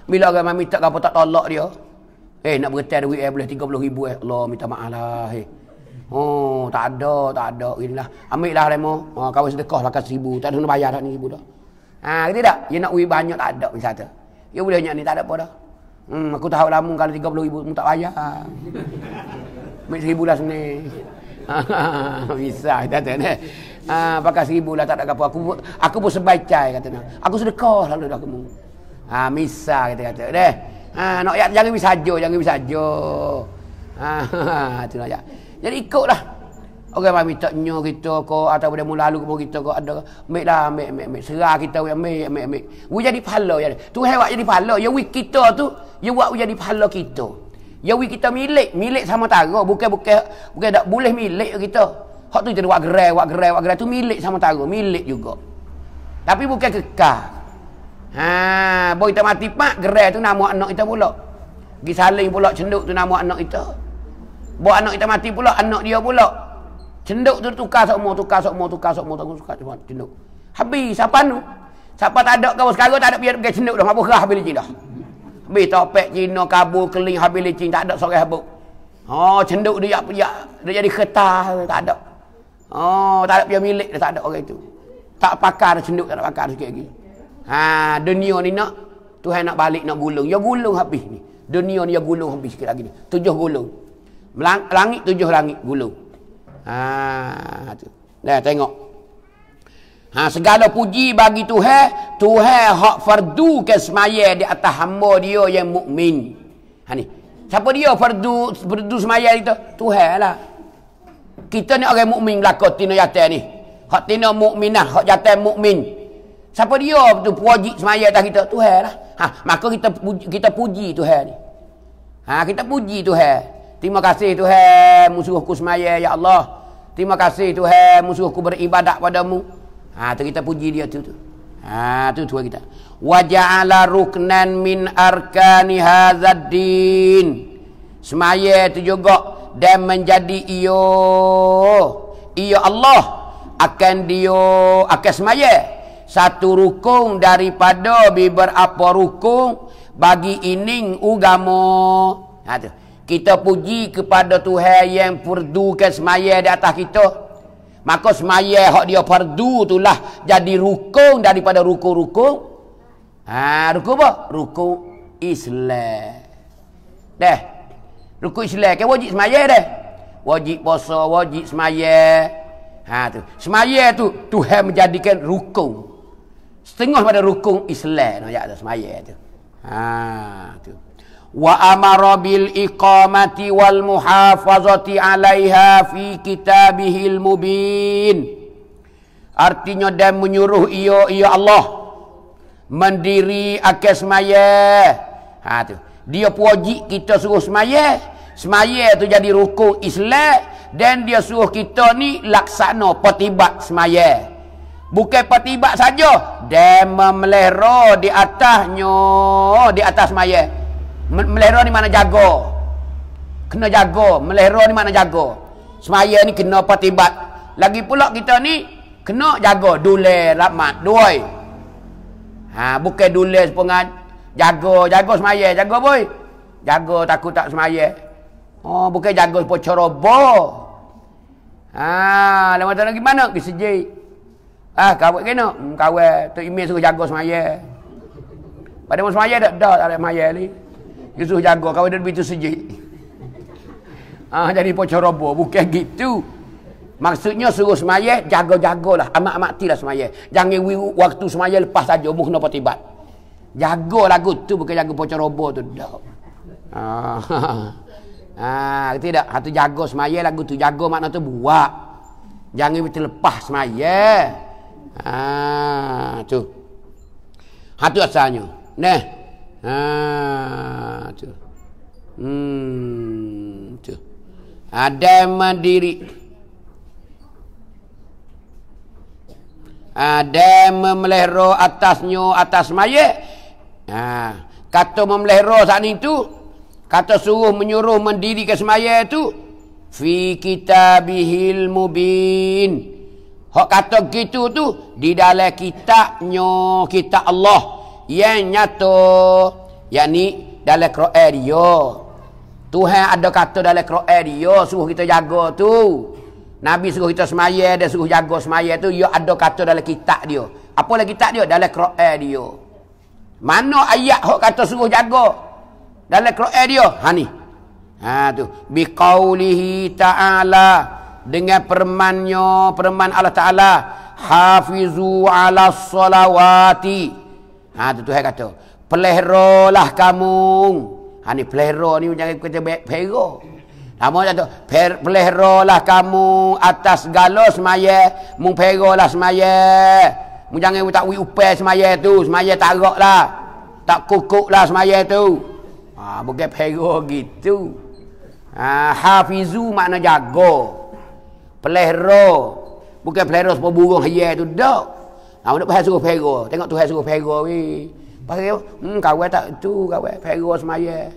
bila orang mami tak apa tak tolak dia eh nak bertel duit eh boleh 30 ribu eh Allah minta maaf lah eh. Oh, tak ada, tak ada. Inilah. Ambil lah remo. Oh, ha, kau sedekah lah ribu. seribu. Tak ada nak bayar dah ni seribu dah. Ha, kata tak? Dia nak uang banyak tak ada pun satu. Dia boleh nak ni tak ada apa dah. Hmm, aku tahu lama kalau tiga puluh ribu pun tak payah. Mereka seribu lah sini. *laughs* Bisa, kata tu. Ah, ha, pakai seribu lah tak ada apa. Aku, aku pun sebaik kata nak. Aku sudah kau, lalu dah kamu. Ha, misa kita kata. Deh. Ha, nak ya, jangan bisa jo, jangan bisa jo. Ha, ha, *laughs* ha, tu nak lah, ya. Jadi ikutlah. Orang mai minta nyo kita ko atau benda mula lalu ko kita ko ada ambil lah ambil ambil ambil serah kita we ambil ambil ambil. We jadi pahala ya. Tu hewak jadi pahala. Ya we kita tu ya buat we jadi pahala kita. Ya we kita milik, milik sama tara bukan bukan bukan tak boleh milik kita. Hak tu jadi wak gerai, wak gerai, wak gerai tu milik sama tara, milik juga. Tapi bukan kekal. Ha, boleh kita mati pak gerai tu nama anak kita pula. Gi saling pula cenduk tu nama anak kita. Buat anak kita mati pula anak dia pula. Cenduk tu tukar sok mau tukar sok mau tukar sok mau tak suka cuma cenduk. Habis siapa tu? Siapa tak ada kau sekarang tak ada biar pakai cenduk dah. Apa kerah bila dah. Habis topek Cina kabu keling habis licin tak ada sore habuk. Oh cenduk dia ya dia jadi ketah tak ada. Oh tak ada biar milik dia tak ada orang itu. Tak pakar cenduk tak ada pakar sikit lagi. Ha dunia ni nak Tuhan nak balik nak gulung. Ya gulung habis ni. Dunia ni ya gulung habis sikit lagi ni. Tujuh gulung. Langit tujuh langit gulung. Ha tu. Dah tengok. Ha segala puji bagi Tuhan, Tuhan hak fardu ke semaya di atas hamba dia yang mukmin. Ha ni. Siapa dia fardu fardu semaya itu? Tuhan lah. Kita ni orang mukmin belaka tina yatai ni. Hak tina mukminah, hak yatai mukmin. Siapa dia tu puji semaya atas kita? Tuhan lah. Ha, maka kita puji, kita puji Tuhan ni. Ha, kita puji Tuhan. Terima kasih Tuhan musuhku semaya ya Allah. Terima kasih Tuhan musuhku beribadah padamu. Ha tu kita puji dia tu tu. Ha tu tu kita. Wa ja'ala ruknan min arkani hadzaddin. Semaya tu juga dan menjadi iyo iyo Allah akan dia akan semaya satu rukun daripada biber apa rukun bagi ining ugamo ha tu kita puji kepada Tuhan yang perdukan semaya di atas kita. Maka semaya hak dia perdu itulah jadi rukun daripada rukun-rukun. Ha, rukun apa? Rukun Islam. Dah. Rukun Islam kan wajib semaya dah. Wajib puasa, wajib semaya. Ha tu. Semaya tu Tuhan menjadikan rukun. Setengah pada rukun Islam. Ya, semaya tu. Ha tu. Wa bil وأمر بالإقامة والمحافظة عليها في كتابه mubin. Artinya dia menyuruh ia ia Allah mendiri akan semaya. Ha Dia puji kita suruh semaya. Semaya itu jadi ruku Islam dan dia suruh kita ni laksana patibat semaya. Bukan patibat saja dia memelera di atasnya, di atas semaya. Melera ni mana jaga Kena jaga Melera ni mana jaga Semaya ni kena patibat Lagi pula kita ni Kena jaga Dule Rahmat Duhai ha, Bukan dule sepengat Jaga Jaga semaya Jaga boy Jaga takut tak semaya Oh, bukan jaga sepuluh ceroboh. Ha, lama tu lagi mana? sejai. Ah, kawet kena. Hmm, kawet. Tok Imin suruh jaga semaya. Pada pun semaya tak ada. Tak ada semaya ni. Yusuf jaga kau dan begitu sejik. ha, jadi pocor robo bukan gitu. Maksudnya suruh semayah, jaga-jagalah. Amat-amat tilah semayah. Jangan waktu semayah lepas saja. Umuh kena patibat. Jagalah kot tu. Bukan jaga pocor robo tu. Ah, *laughs* ah, tak. Ha, ha. ha, tidak. Hatu jaga semayah lagu tu. Jaga makna tu buat. Jangan betul lepas semayah. Ha, tu. Hatu asalnya. Nah. Ha, tu. Hmm, tu. Ada mandiri. Ada memelihara atasnya atas mayat. Ha, kata memelihara saat itu kata suruh menyuruh mendiri mendirikan semaya itu fi kitabihil mubin. Hak kata gitu tu di dalam kitabnya kitab Allah yang nyato yakni dalam Quran dia Tuhan ada kata dalam Quran dia suruh kita jaga tu Nabi suruh kita semaya dan suruh jaga semaya tu dia ada kata dalam kitab dia apa lagi kitab dia dalam Quran dia mana ayat hok kata suruh jaga dalam Quran dia ha ni ha tu biqaulihi ta'ala dengan permannya perman Allah Ta'ala hafizu ala salawati Ha tu Tuhan kata, "Pelerolah kamu." Ha ni pelero ni jangan kata pero. Lama dia tu, "Pelerolah kamu atas galo semaya, mung perolah semaya." Mu jangan tak wi upe semaya tu, semaya tak lah, Tak kukuk lah semaya tu. Ha bukan pero gitu. Ha hafizu makna jaga. Pelero. Bukan pelero sebab burung hayat tu dak. Ah nak pasal suruh Fero. Tengok Tuhan suruh Fero we. Pasal hmm kawe tak tu kawe Fero semaya.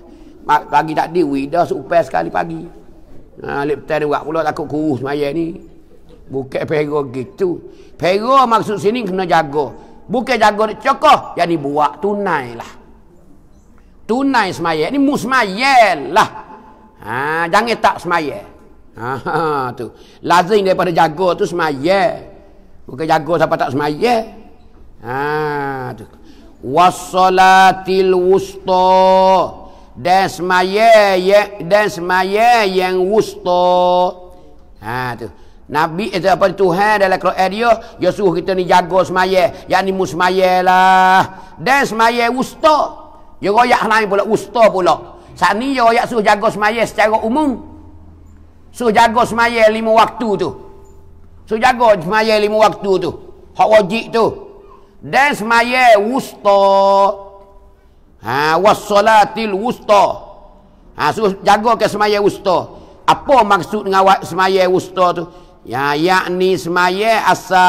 pagi tak di dah supes sekali pagi. Ha ah, lip tadi buat pula takut kurus semaya ni. Bukan Fero gitu. Fero maksud sini kena jaga. Bukan jaga nak cokoh, yang ni buat tunai lah. Tunai semaya ni musmayel lah. Ha ah, jangan tak semaya. Ha ah, *laughs* tu. Lazim daripada jaga tu semaya. Bukan jaga sampai tak semaya. Eh? Ha tu. Wassalatil wusta. Dan semaya ya dan semaya yang wusta. Ha tu. Nabi itu eh, apa Tuhan dalam Quran dia Dia suruh kita ni jaga semaya Yang ni musmaya lah Dan semaya wusta. Dia royak lain pula wusta pula Saat ni dia royak suruh jaga semaya secara umum Suruh jaga semaya lima waktu tu So jaga semayah lima waktu tu. Hak wajib tu. Dan semayah wusta. Ha, wassalatil wusta. Ha, so jaga ke semayah wusta. Apa maksud dengan semayah wusta tu? Ya, yakni semayah asa.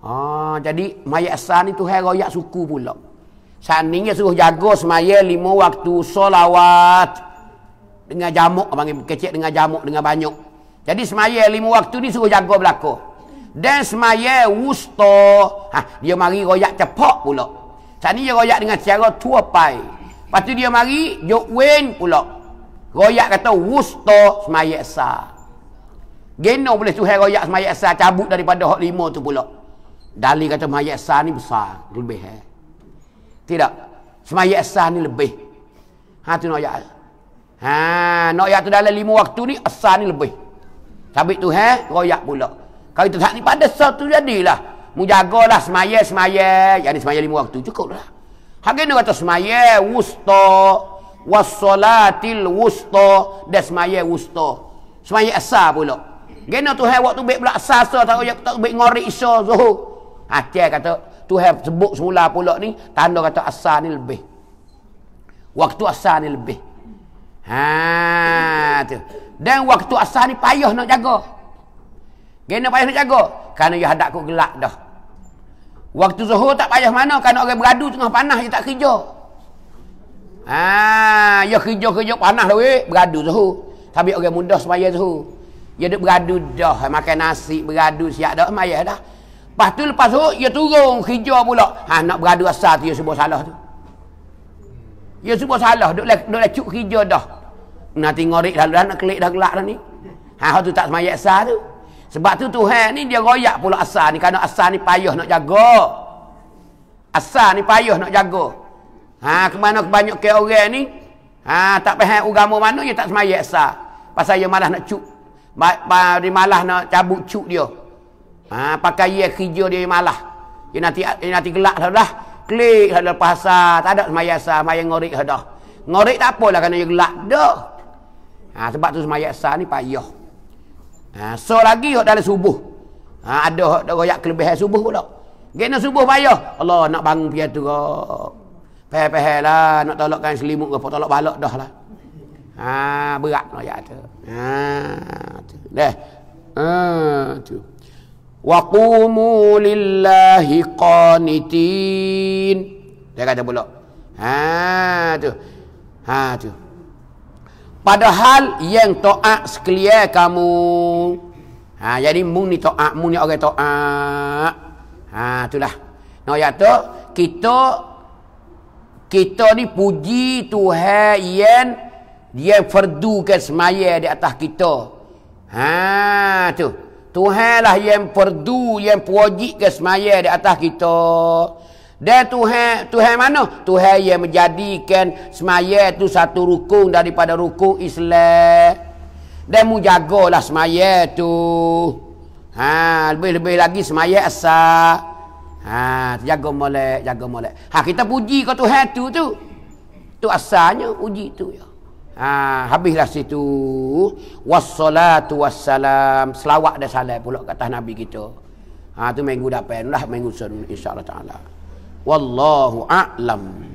Oh, jadi mayat asa ni tu hero yak suku pula. Sandingnya suruh jaga semayah lima waktu solawat. Dengan jamuk, panggil kecil dengan jamuk, dengan banyak. Jadi semaya lima waktu ni suruh jaga berlaku. Dan semaya wusta. Ha, dia mari royak cepok pula. Saat ni dia royak dengan cara tuapai. Lepas tu dia mari jokwin pula. Royak kata wusta semaya esa. Geno boleh suhai royak semaya esa cabut daripada hak lima tu pula. Dali kata semaya esa ni besar. Lebih. Eh? Tidak. Semaya esa ni lebih. Ha tu nak royak. Ha, nak royak tu dalam lima waktu ni esa ni lebih. Tapi tu he, royak pula. Kalau itu tak ni pada satu jadilah. Mu jagalah semaya semaya, yang ni lima waktu cukup lah. Hage ni kata semaya wusta wassalatil wusta dan semaya wusta. Semaya asar pula. Gena tu he waktu baik pula asar so tak royak tak baik ngori isya zuhur. Aceh ha, kata tu he sebut semula pula ni tanda kata asar ni lebih. Waktu asar ni lebih. Ha tu. Dan waktu asar ni payah nak jaga. Kena payah nak jaga kerana dia ya hadap kok gelak dah. Waktu Zuhur tak payah mana kerana orang beradu tengah panas dia tak kerja. Ha, ya kerja-kerja panas dah weh, beradu Zuhur. Tapi orang muda semaya Zuhur. Dia ya duk beradu dah, makan nasi beradu siap dah semaya dah. Pastu lepas Zuhur dia ya turun kerja pula. Ha nak beradu asal tu dia sebut salah tu. Ya semua salah. Duduklah duduk cuk kerja dah. Nak tengok rik dah, nak kelik dah gelak dah ni. Ha, hal tu tak semayak sah tu. Sebab tu Tuhan ni dia royak pula asal ni. Kerana asal ni payah nak jaga. Asal ni payah nak jaga. Ha, kemana banyak ke orang ni. Ha, tak payah agama mana dia tak semayak sah. Pasal dia malah nak cuk. Ma, ma, dia malah nak cabut cuk dia. Ha, pakai dia kerja dia malah. Dia nanti, dia nanti gelap dah. dah klik hala pasar tak ada semaya sah semaya ngorik hada ngorik tak apalah Kena dia gelak dah ha, sebab tu semaya sah ni payah ha, so lagi hok dalam subuh ha, ada hok dah royak kelebihan subuh pula kena subuh payah Allah nak bangun pihak tu peh lah nak tolokkan selimut ke tolok balok dah lah ha, berat nak no, ya tu ha, tu dah ha, tu waqumu lillahi qanitin dia kata pula ha tu ha tu padahal yang taat sekalian kamu ha jadi mung ni taat mung ni orang taat ha itulah no ya tu kita kita ni puji Tuhan yang dia fardukan semaya di atas kita ha tu Tuhan lah yang perdu, yang wajib ke semaya di atas kita. Dan Tuhan, Tuhan mana? Tuhan yang menjadikan semaya itu satu rukun daripada rukun Islam. Dan mu jagalah semaya itu. Ha, lebih-lebih lagi semaya asal. Ha, jaga molek, jaga molek. Ha, kita puji ke Tuhan tu tu. Tu asalnya puji tu ya. Ha, habislah situ wassalatu wassalam selawat dan salam pula kata nabi kita. Ha tu minggu depan lah minggu sen insyaallah taala. Wallahu a'lam.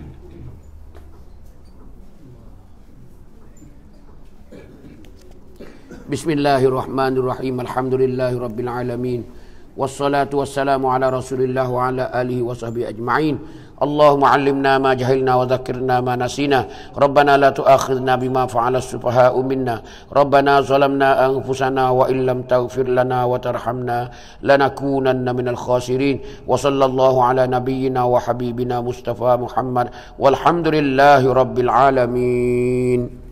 Bismillahirrahmanirrahim. Alhamdulillahirabbil alamin. Wassalatu wassalamu ala rasulillah wa ala alihi washabbi ajmain. اللهم علمنا ما جهلنا وذكرنا ما نسينا ربنا لا تؤاخذنا بما فعل السفهاء منا ربنا ظلمنا أنفسنا وإن لم تغفر لنا وترحمنا لنكونن من الخاسرين وصلى الله على نبينا وحبيبنا مصطفى محمد والحمد لله رب العالمين